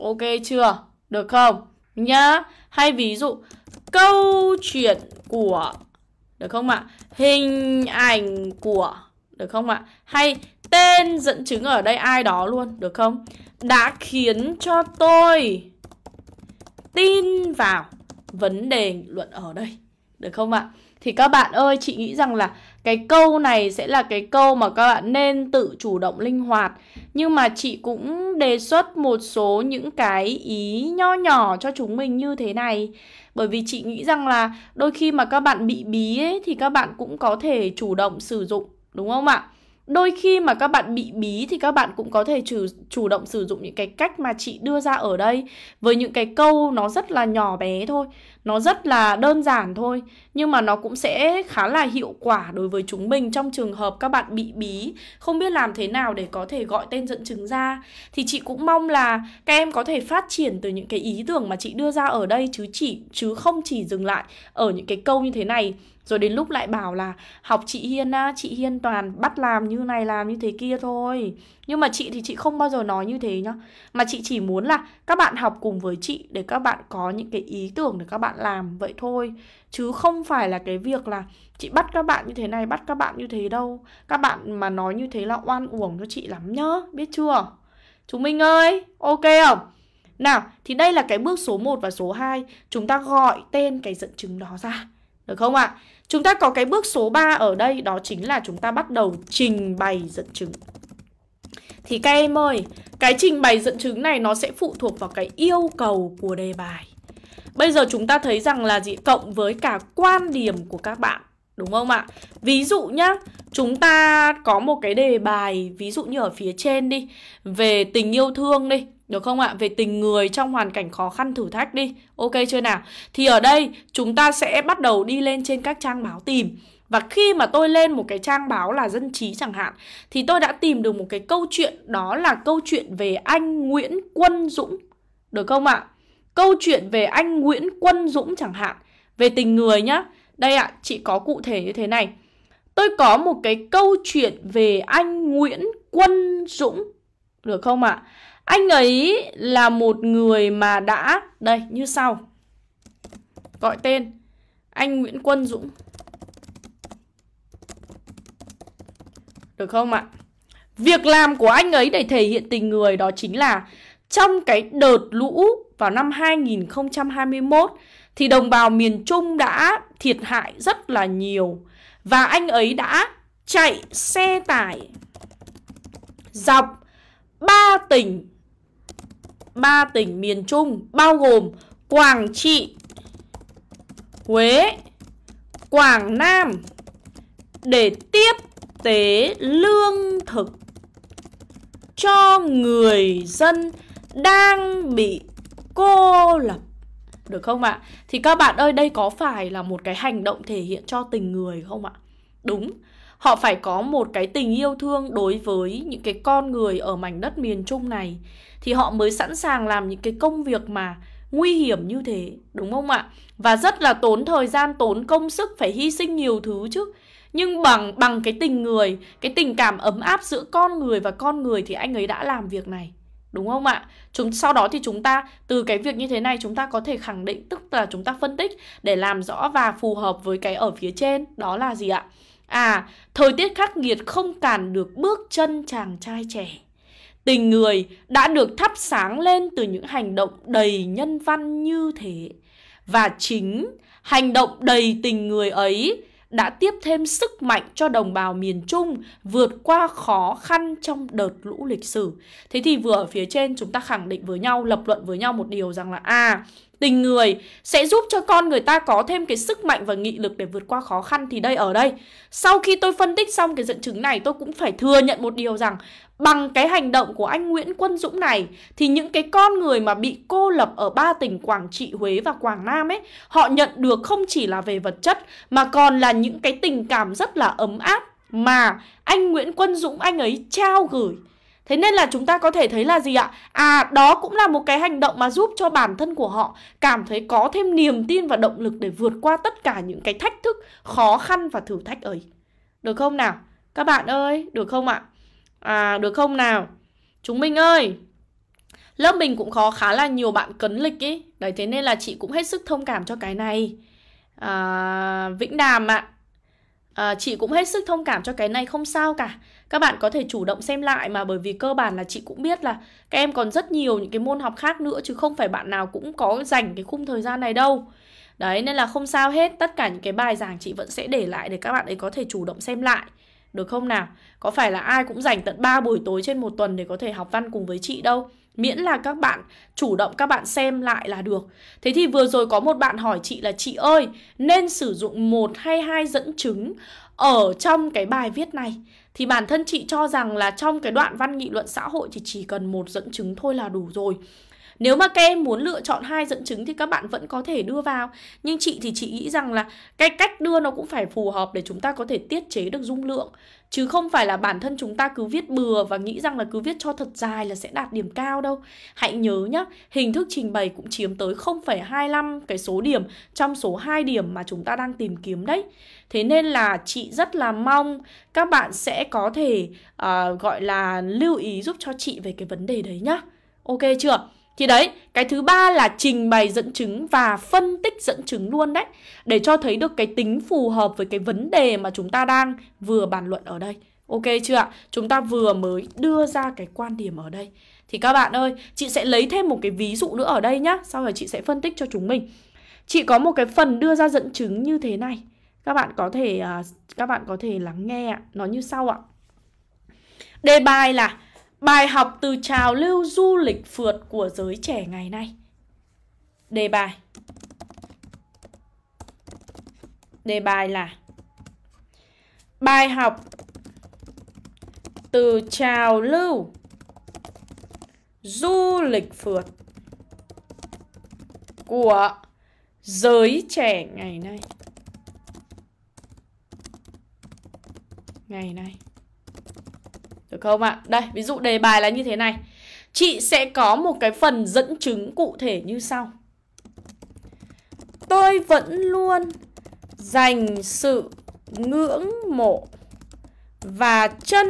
ok chưa được không nhá hay ví dụ câu chuyện của được không ạ à? hình ảnh của được không ạ à? hay tên dẫn chứng ở đây ai đó luôn Được không? Đã khiến cho tôi tin vào vấn đề luận ở đây Được không ạ? Thì các bạn ơi, chị nghĩ rằng là cái câu này sẽ là cái câu mà các bạn nên tự chủ động linh hoạt Nhưng mà chị cũng đề xuất một số những cái ý nho nhỏ cho chúng mình như thế này Bởi vì chị nghĩ rằng là đôi khi mà các bạn bị bí ấy, thì các bạn cũng có thể chủ động sử dụng Đúng không ạ? đôi khi mà các bạn bị bí thì các bạn cũng có thể chủ, chủ động sử dụng những cái cách mà chị đưa ra ở đây với những cái câu nó rất là nhỏ bé thôi nó rất là đơn giản thôi nhưng mà nó cũng sẽ khá là hiệu quả đối với chúng mình trong trường hợp các bạn bị bí không biết làm thế nào để có thể gọi tên dẫn chứng ra thì chị cũng mong là các em có thể phát triển từ những cái ý tưởng mà chị đưa ra ở đây chứ chỉ chứ không chỉ dừng lại ở những cái câu như thế này rồi đến lúc lại bảo là học chị Hiên á, chị Hiên toàn bắt làm như này làm như thế kia thôi. Nhưng mà chị thì chị không bao giờ nói như thế nhá. Mà chị chỉ muốn là các bạn học cùng với chị để các bạn có những cái ý tưởng để các bạn bạn làm vậy thôi chứ không phải là cái việc là chị bắt các bạn như thế này bắt các bạn như thế đâu các bạn mà nói như thế là oan uổng cho chị lắm nhá biết chưa chúng mình ơi ok không nào thì đây là cái bước số 1 và số 2 chúng ta gọi tên cái dẫn chứng đó ra được không ạ à? chúng ta có cái bước số 3 ở đây đó chính là chúng ta bắt đầu trình bày dẫn chứng thì các em ơi, cái trình bày dẫn chứng này nó sẽ phụ thuộc vào cái yêu cầu của đề bài. Bây giờ chúng ta thấy rằng là gì? Cộng với cả quan điểm của các bạn Đúng không ạ? Ví dụ nhá, chúng ta có một cái đề bài ví dụ như ở phía trên đi về tình yêu thương đi được không ạ? Về tình người trong hoàn cảnh khó khăn thử thách đi Ok chưa nào? Thì ở đây chúng ta sẽ bắt đầu đi lên trên các trang báo tìm Và khi mà tôi lên một cái trang báo là dân trí chẳng hạn Thì tôi đã tìm được một cái câu chuyện đó là câu chuyện về anh Nguyễn Quân Dũng Được không ạ? Câu chuyện về anh Nguyễn Quân Dũng chẳng hạn Về tình người nhá Đây ạ, à, chị có cụ thể như thế này Tôi có một cái câu chuyện về anh Nguyễn Quân Dũng Được không ạ? À? Anh ấy là một người mà đã Đây, như sau Gọi tên Anh Nguyễn Quân Dũng Được không ạ? À? Việc làm của anh ấy để thể hiện tình người đó chính là trong cái đợt lũ vào năm 2021 thì đồng bào miền Trung đã thiệt hại rất là nhiều và anh ấy đã chạy xe tải dọc ba tỉnh ba tỉnh miền Trung bao gồm Quảng Trị, Huế, Quảng Nam để tiếp tế lương thực cho người dân đang bị cô lập được không ạ? Thì các bạn ơi, đây có phải là một cái hành động thể hiện cho tình người không ạ? Đúng, họ phải có một cái tình yêu thương đối với những cái con người ở mảnh đất miền Trung này thì họ mới sẵn sàng làm những cái công việc mà nguy hiểm như thế, đúng không ạ? Và rất là tốn thời gian, tốn công sức phải hy sinh nhiều thứ chứ. Nhưng bằng bằng cái tình người, cái tình cảm ấm áp giữa con người và con người thì anh ấy đã làm việc này đúng không ạ? Chúng sau đó thì chúng ta từ cái việc như thế này chúng ta có thể khẳng định tức là chúng ta phân tích để làm rõ và phù hợp với cái ở phía trên đó là gì ạ? À, thời tiết khắc nghiệt không cản được bước chân chàng trai trẻ. Tình người đã được thắp sáng lên từ những hành động đầy nhân văn như thế. Và chính hành động đầy tình người ấy đã tiếp thêm sức mạnh cho đồng bào miền Trung vượt qua khó khăn trong đợt lũ lịch sử. Thế thì vừa ở phía trên chúng ta khẳng định với nhau, lập luận với nhau một điều rằng là à, tình người sẽ giúp cho con người ta có thêm cái sức mạnh và nghị lực để vượt qua khó khăn thì đây ở đây. Sau khi tôi phân tích xong cái dẫn chứng này tôi cũng phải thừa nhận một điều rằng Bằng cái hành động của anh Nguyễn Quân Dũng này thì những cái con người mà bị cô lập ở ba tỉnh Quảng Trị, Huế và Quảng Nam ấy, họ nhận được không chỉ là về vật chất mà còn là những cái tình cảm rất là ấm áp mà anh Nguyễn Quân Dũng anh ấy trao gửi. Thế nên là chúng ta có thể thấy là gì ạ? À đó cũng là một cái hành động mà giúp cho bản thân của họ cảm thấy có thêm niềm tin và động lực để vượt qua tất cả những cái thách thức, khó khăn và thử thách ấy. Được không nào? Các bạn ơi, được không ạ? À được không nào Chúng mình ơi Lớp mình cũng có khá là nhiều bạn cấn lịch ý Đấy thế nên là chị cũng hết sức thông cảm cho cái này à, Vĩnh Đàm ạ à. À, chị cũng hết sức thông cảm cho cái này không sao cả Các bạn có thể chủ động xem lại mà bởi vì cơ bản là chị cũng biết là Các em còn rất nhiều những cái môn học khác nữa chứ không phải bạn nào cũng có dành cái khung thời gian này đâu Đấy nên là không sao hết Tất cả những cái bài giảng chị vẫn sẽ để lại để các bạn ấy có thể chủ động xem lại được không nào? Có phải là ai cũng dành tận 3 buổi tối trên một tuần để có thể học văn cùng với chị đâu. Miễn là các bạn chủ động các bạn xem lại là được. Thế thì vừa rồi có một bạn hỏi chị là chị ơi, nên sử dụng một hay hai dẫn chứng ở trong cái bài viết này thì bản thân chị cho rằng là trong cái đoạn văn nghị luận xã hội thì chỉ cần một dẫn chứng thôi là đủ rồi nếu mà các em muốn lựa chọn hai dẫn chứng thì các bạn vẫn có thể đưa vào. Nhưng chị thì chị nghĩ rằng là cái cách đưa nó cũng phải phù hợp để chúng ta có thể tiết chế được dung lượng. Chứ không phải là bản thân chúng ta cứ viết bừa và nghĩ rằng là cứ viết cho thật dài là sẽ đạt điểm cao đâu. Hãy nhớ nhá, hình thức trình bày cũng chiếm tới 0,25 cái số điểm trong số 2 điểm mà chúng ta đang tìm kiếm đấy. Thế nên là chị rất là mong các bạn sẽ có thể uh, gọi là lưu ý giúp cho chị về cái vấn đề đấy nhá. Ok chưa? Thì đấy, cái thứ ba là trình bày dẫn chứng và phân tích dẫn chứng luôn đấy Để cho thấy được cái tính phù hợp với cái vấn đề mà chúng ta đang vừa bàn luận ở đây Ok chưa ạ? Chúng ta vừa mới đưa ra cái quan điểm ở đây Thì các bạn ơi, chị sẽ lấy thêm một cái ví dụ nữa ở đây nhá Sau rồi chị sẽ phân tích cho chúng mình Chị có một cái phần đưa ra dẫn chứng như thế này Các bạn có thể à, các bạn có thể lắng nghe ạ Nó như sau ạ Đề bài là Bài học từ trào lưu du lịch phượt của giới trẻ ngày nay Đề bài Đề bài là Bài học từ trào lưu du lịch phượt của giới trẻ ngày nay ngày nay được không ạ? Đây, ví dụ đề bài là như thế này. Chị sẽ có một cái phần dẫn chứng cụ thể như sau. Tôi vẫn luôn dành sự ngưỡng mộ và trân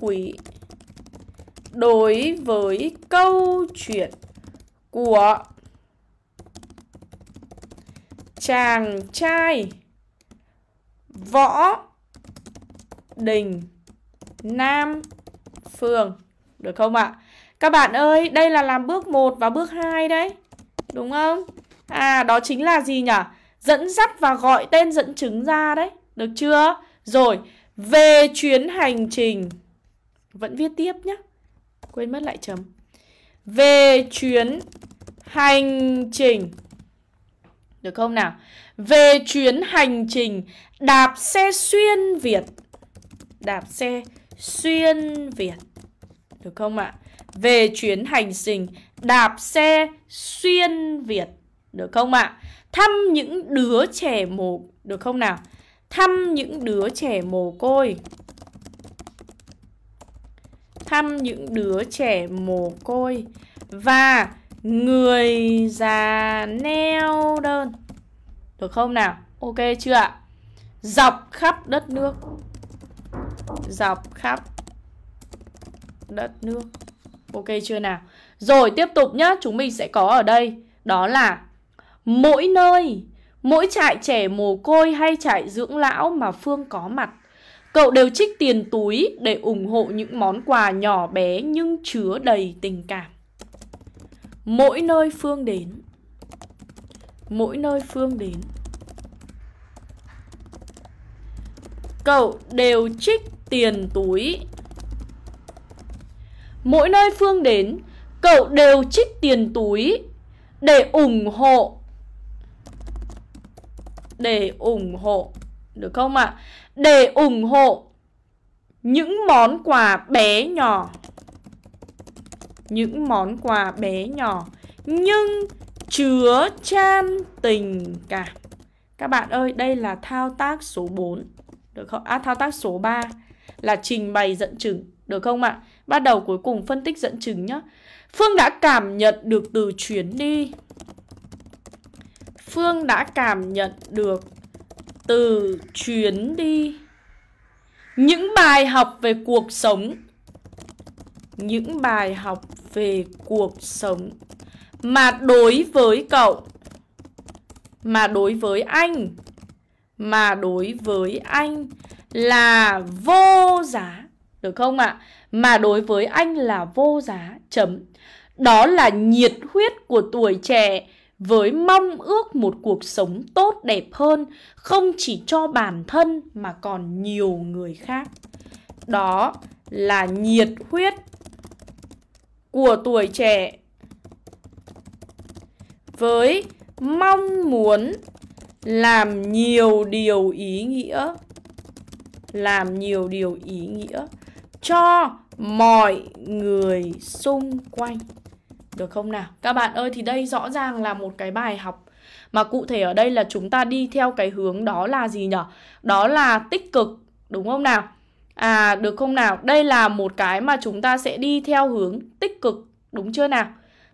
quý đối với câu chuyện của chàng trai võ đình nam phường. Được không ạ? Các bạn ơi, đây là làm bước 1 và bước 2 đấy. Đúng không? À, đó chính là gì nhỉ? Dẫn dắt và gọi tên dẫn chứng ra đấy. Được chưa? Rồi, về chuyến hành trình. Vẫn viết tiếp nhé. Quên mất lại chấm. Về chuyến hành trình. Được không nào? Về chuyến hành trình đạp xe xuyên Việt. Đạp xe xuyên Việt Được không ạ? Về chuyến hành trình đạp xe xuyên Việt Được không ạ? Thăm những đứa trẻ mồ Được không nào? Thăm những đứa trẻ mồ côi Thăm những đứa trẻ mồ côi Và người già neo đơn Được không nào? Ok chưa ạ? Dọc khắp đất nước dọc khắp đất nước. Ok chưa nào? Rồi tiếp tục nhá, chúng mình sẽ có ở đây đó là mỗi nơi, mỗi trại trẻ mồ côi hay trại dưỡng lão mà Phương có mặt, cậu đều trích tiền túi để ủng hộ những món quà nhỏ bé nhưng chứa đầy tình cảm. Mỗi nơi Phương đến, mỗi nơi Phương đến, cậu đều trích tiền túi Mỗi nơi Phương đến, cậu đều trích tiền túi để ủng hộ để ủng hộ được không ạ? À? Để ủng hộ những món quà bé nhỏ. Những món quà bé nhỏ nhưng chứa chan tình cảm. Các bạn ơi, đây là thao tác số 4. Được không? À, thao tác số 3 là trình bày dẫn chứng, được không ạ? Bắt đầu cuối cùng phân tích dẫn chứng nhé. Phương đã cảm nhận được từ chuyến đi. Phương đã cảm nhận được từ chuyến đi những bài học về cuộc sống những bài học về cuộc sống mà đối với cậu mà đối với anh mà đối với anh là vô giá được không ạ? À? Mà đối với anh là vô giá chấm. Đó là nhiệt huyết của tuổi trẻ với mong ước một cuộc sống tốt đẹp hơn không chỉ cho bản thân mà còn nhiều người khác. Đó là nhiệt huyết của tuổi trẻ với mong muốn làm nhiều điều ý nghĩa làm nhiều điều ý nghĩa cho mọi người xung quanh được không nào các bạn ơi thì đây rõ ràng là một cái bài học mà cụ thể ở đây là chúng ta đi theo cái hướng đó là gì nhở đó là tích cực đúng không nào à được không nào đây là một cái mà chúng ta sẽ đi theo hướng tích cực đúng chưa nào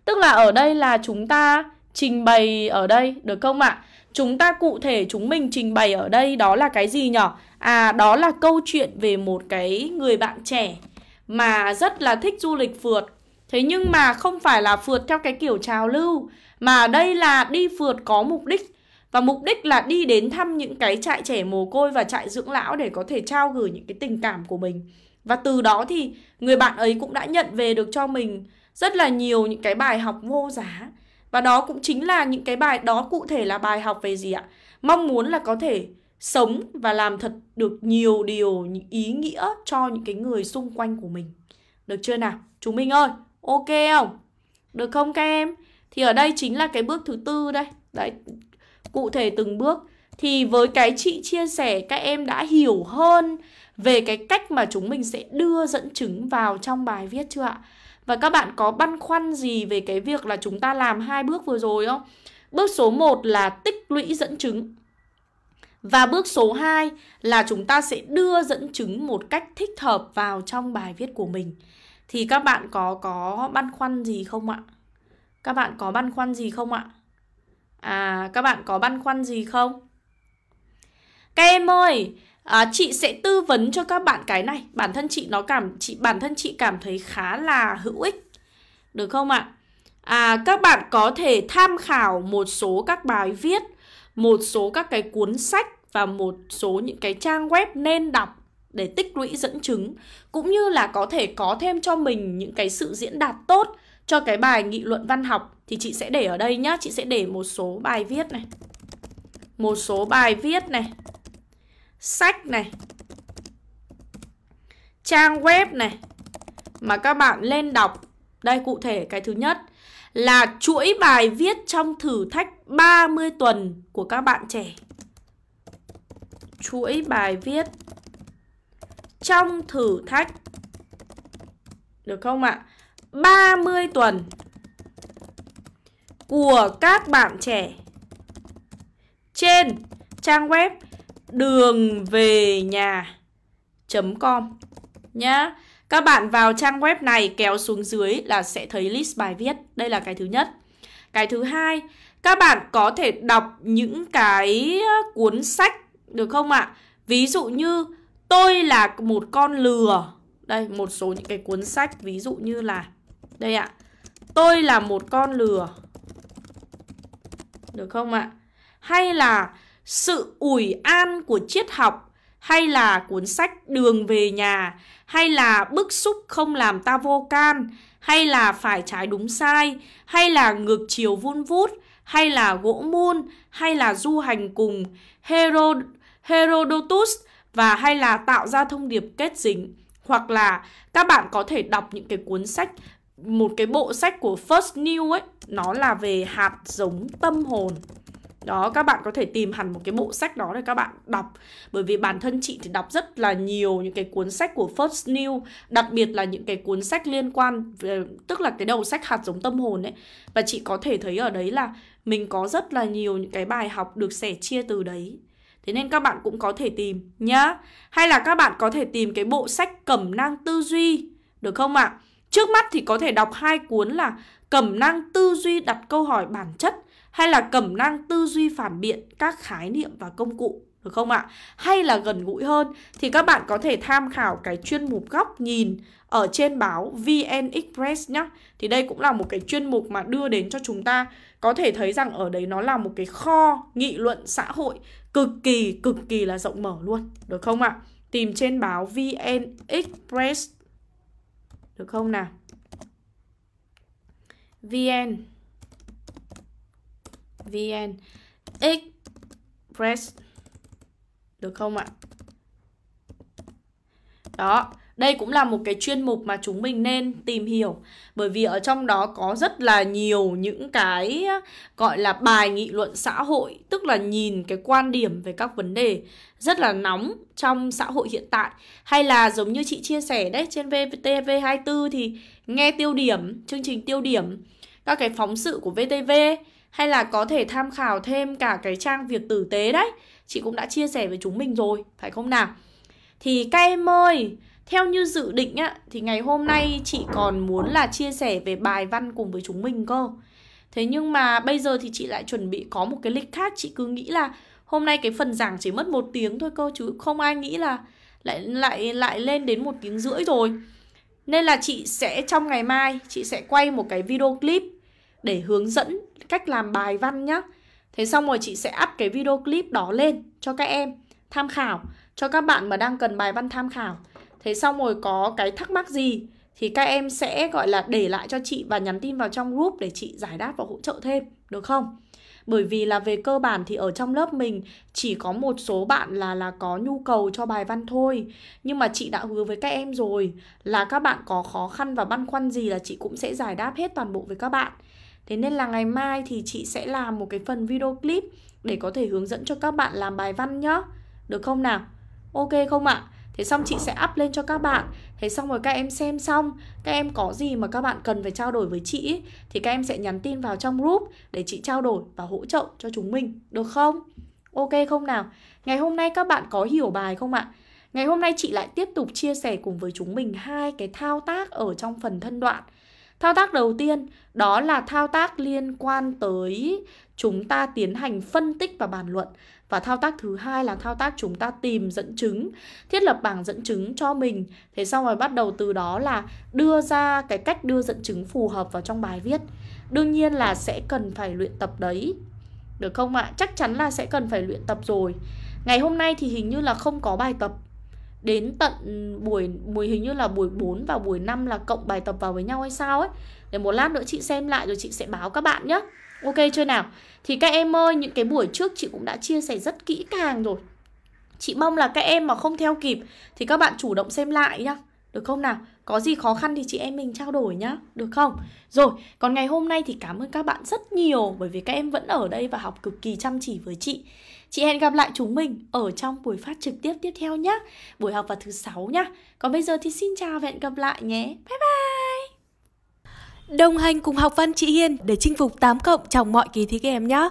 tức là ở đây là chúng ta trình bày ở đây được không ạ à? Chúng ta cụ thể chúng mình trình bày ở đây đó là cái gì nhở? À đó là câu chuyện về một cái người bạn trẻ mà rất là thích du lịch phượt. Thế nhưng mà không phải là phượt theo cái kiểu trào lưu mà đây là đi phượt có mục đích và mục đích là đi đến thăm những cái trại trẻ mồ côi và trại dưỡng lão để có thể trao gửi những cái tình cảm của mình. Và từ đó thì người bạn ấy cũng đã nhận về được cho mình rất là nhiều những cái bài học vô giá và đó cũng chính là những cái bài đó cụ thể là bài học về gì ạ? Mong muốn là có thể sống và làm thật được nhiều điều ý nghĩa cho những cái người xung quanh của mình. Được chưa nào? Chúng mình ơi, ok không? Được không các em? Thì ở đây chính là cái bước thứ tư đây. Đấy, cụ thể từng bước. Thì với cái chị chia sẻ các em đã hiểu hơn về cái cách mà chúng mình sẽ đưa dẫn chứng vào trong bài viết chưa ạ? Và các bạn có băn khoăn gì về cái việc là chúng ta làm hai bước vừa rồi không? Bước số 1 là tích lũy dẫn chứng. Và bước số 2 là chúng ta sẽ đưa dẫn chứng một cách thích hợp vào trong bài viết của mình. Thì các bạn có có băn khoăn gì không ạ? Các bạn có băn khoăn gì không ạ? À, các bạn có băn khoăn gì không? Các em ơi, à, chị sẽ tư vấn cho các bạn cái này bản thân chị nó cảm chị bản thân chị cảm thấy khá là hữu ích được không ạ à các bạn có thể tham khảo một số các bài viết một số các cái cuốn sách và một số những cái trang web nên đọc để tích lũy dẫn chứng cũng như là có thể có thêm cho mình những cái sự diễn đạt tốt cho cái bài nghị luận văn học thì chị sẽ để ở đây nhá chị sẽ để một số bài viết này một số bài viết này sách này trang web này mà các bạn lên đọc đây cụ thể cái thứ nhất là chuỗi bài viết trong thử thách 30 tuần của các bạn trẻ chuỗi bài viết trong thử thách được không ạ? 30 tuần của các bạn trẻ trên trang web đường về nhà com nhá các bạn vào trang web này kéo xuống dưới là sẽ thấy list bài viết đây là cái thứ nhất cái thứ hai các bạn có thể đọc những cái cuốn sách được không ạ ví dụ như tôi là một con lừa đây một số những cái cuốn sách ví dụ như là đây ạ tôi là một con lừa được không ạ hay là sự ủi an của triết học hay là cuốn sách đường về nhà hay là bức xúc không làm ta vô can hay là phải trái đúng sai hay là ngược chiều vun vút hay là gỗ môn, hay là du hành cùng Herod Herodotus và hay là tạo ra thông điệp kết dính hoặc là các bạn có thể đọc những cái cuốn sách một cái bộ sách của First New ấy nó là về hạt giống tâm hồn đó các bạn có thể tìm hẳn một cái bộ sách đó để các bạn đọc bởi vì bản thân chị thì đọc rất là nhiều những cái cuốn sách của First New đặc biệt là những cái cuốn sách liên quan về, ờ, tức là cái đầu sách hạt giống tâm hồn ấy và chị có thể thấy ở đấy là mình có rất là nhiều những cái bài học được sẻ chia từ đấy Thế nên các bạn cũng có thể tìm nhá Hay là các bạn có thể tìm cái bộ sách Cẩm nang tư duy Được không ạ? Trước mắt thì có thể đọc hai cuốn là Cẩm nang tư duy đặt câu hỏi bản chất hay là cẩm năng tư duy phản biện các khái niệm và công cụ được không ạ? Hay là gần gũi hơn thì các bạn có thể tham khảo cái chuyên mục góc nhìn ở trên báo VN Express nhá. Thì đây cũng là một cái chuyên mục mà đưa đến cho chúng ta có thể thấy rằng ở đấy nó là một cái kho nghị luận xã hội cực kỳ cực kỳ là rộng mở luôn, được không ạ? Tìm trên báo VN Express. Được không nào? VN vn express được không ạ đó đây cũng là một cái chuyên mục mà chúng mình nên tìm hiểu bởi vì ở trong đó có rất là nhiều những cái gọi là bài nghị luận xã hội tức là nhìn cái quan điểm về các vấn đề rất là nóng trong xã hội hiện tại hay là giống như chị chia sẻ đấy trên VTV24 thì nghe tiêu điểm chương trình tiêu điểm các cái phóng sự của VTV hay là có thể tham khảo thêm cả cái trang việc tử tế đấy chị cũng đã chia sẻ với chúng mình rồi phải không nào thì các em ơi theo như dự định á thì ngày hôm nay chị còn muốn là chia sẻ về bài văn cùng với chúng mình cơ thế nhưng mà bây giờ thì chị lại chuẩn bị có một cái lịch khác chị cứ nghĩ là hôm nay cái phần giảng chỉ mất một tiếng thôi cơ chứ không ai nghĩ là lại lại lại lên đến một tiếng rưỡi rồi nên là chị sẽ trong ngày mai chị sẽ quay một cái video clip để hướng dẫn cách làm bài văn nhá. Thế xong rồi chị sẽ up cái video clip đó lên cho các em tham khảo, cho các bạn mà đang cần bài văn tham khảo. Thế xong rồi có cái thắc mắc gì thì các em sẽ gọi là để lại cho chị và nhắn tin vào trong group để chị giải đáp và hỗ trợ thêm, được không? Bởi vì là về cơ bản thì ở trong lớp mình chỉ có một số bạn là là có nhu cầu cho bài văn thôi. Nhưng mà chị đã hứa với các em rồi là các bạn có khó khăn và băn khoăn gì là chị cũng sẽ giải đáp hết toàn bộ với các bạn. Thế nên là ngày mai thì chị sẽ làm một cái phần video clip để có thể hướng dẫn cho các bạn làm bài văn nhá. Được không nào? Ok không ạ? À? Thế xong chị sẽ up lên cho các bạn Thế xong rồi các em xem xong Các em có gì mà các bạn cần phải trao đổi với chị ý, Thì các em sẽ nhắn tin vào trong group Để chị trao đổi và hỗ trợ cho chúng mình Được không? Ok không nào? Ngày hôm nay các bạn có hiểu bài không ạ? Ngày hôm nay chị lại tiếp tục chia sẻ cùng với chúng mình hai cái thao tác ở trong phần thân đoạn Thao tác đầu tiên đó là thao tác liên quan tới chúng ta tiến hành phân tích và bàn luận. Và thao tác thứ hai là thao tác chúng ta tìm dẫn chứng, thiết lập bảng dẫn chứng cho mình. Thế xong rồi bắt đầu từ đó là đưa ra cái cách đưa dẫn chứng phù hợp vào trong bài viết. Đương nhiên là sẽ cần phải luyện tập đấy. Được không ạ? Chắc chắn là sẽ cần phải luyện tập rồi. Ngày hôm nay thì hình như là không có bài tập đến tận buổi buổi hình như là buổi 4 và buổi 5 là cộng bài tập vào với nhau hay sao ấy. Để một lát nữa chị xem lại rồi chị sẽ báo các bạn nhé. Ok chưa nào? Thì các em ơi, những cái buổi trước chị cũng đã chia sẻ rất kỹ càng rồi. Chị mong là các em mà không theo kịp thì các bạn chủ động xem lại nhá. Được không nào? Có gì khó khăn thì chị em mình trao đổi nhá, được không? Rồi, còn ngày hôm nay thì cảm ơn các bạn rất nhiều bởi vì các em vẫn ở đây và học cực kỳ chăm chỉ với chị. Chị hẹn gặp lại chúng mình ở trong buổi phát trực tiếp tiếp theo nhé. Buổi học vào thứ sáu nhá. Còn bây giờ thì xin chào và hẹn gặp lại nhé. Bye bye. Đồng hành cùng học văn chị hiền để chinh phục 8 cộng trong mọi kỳ thi các em nhé.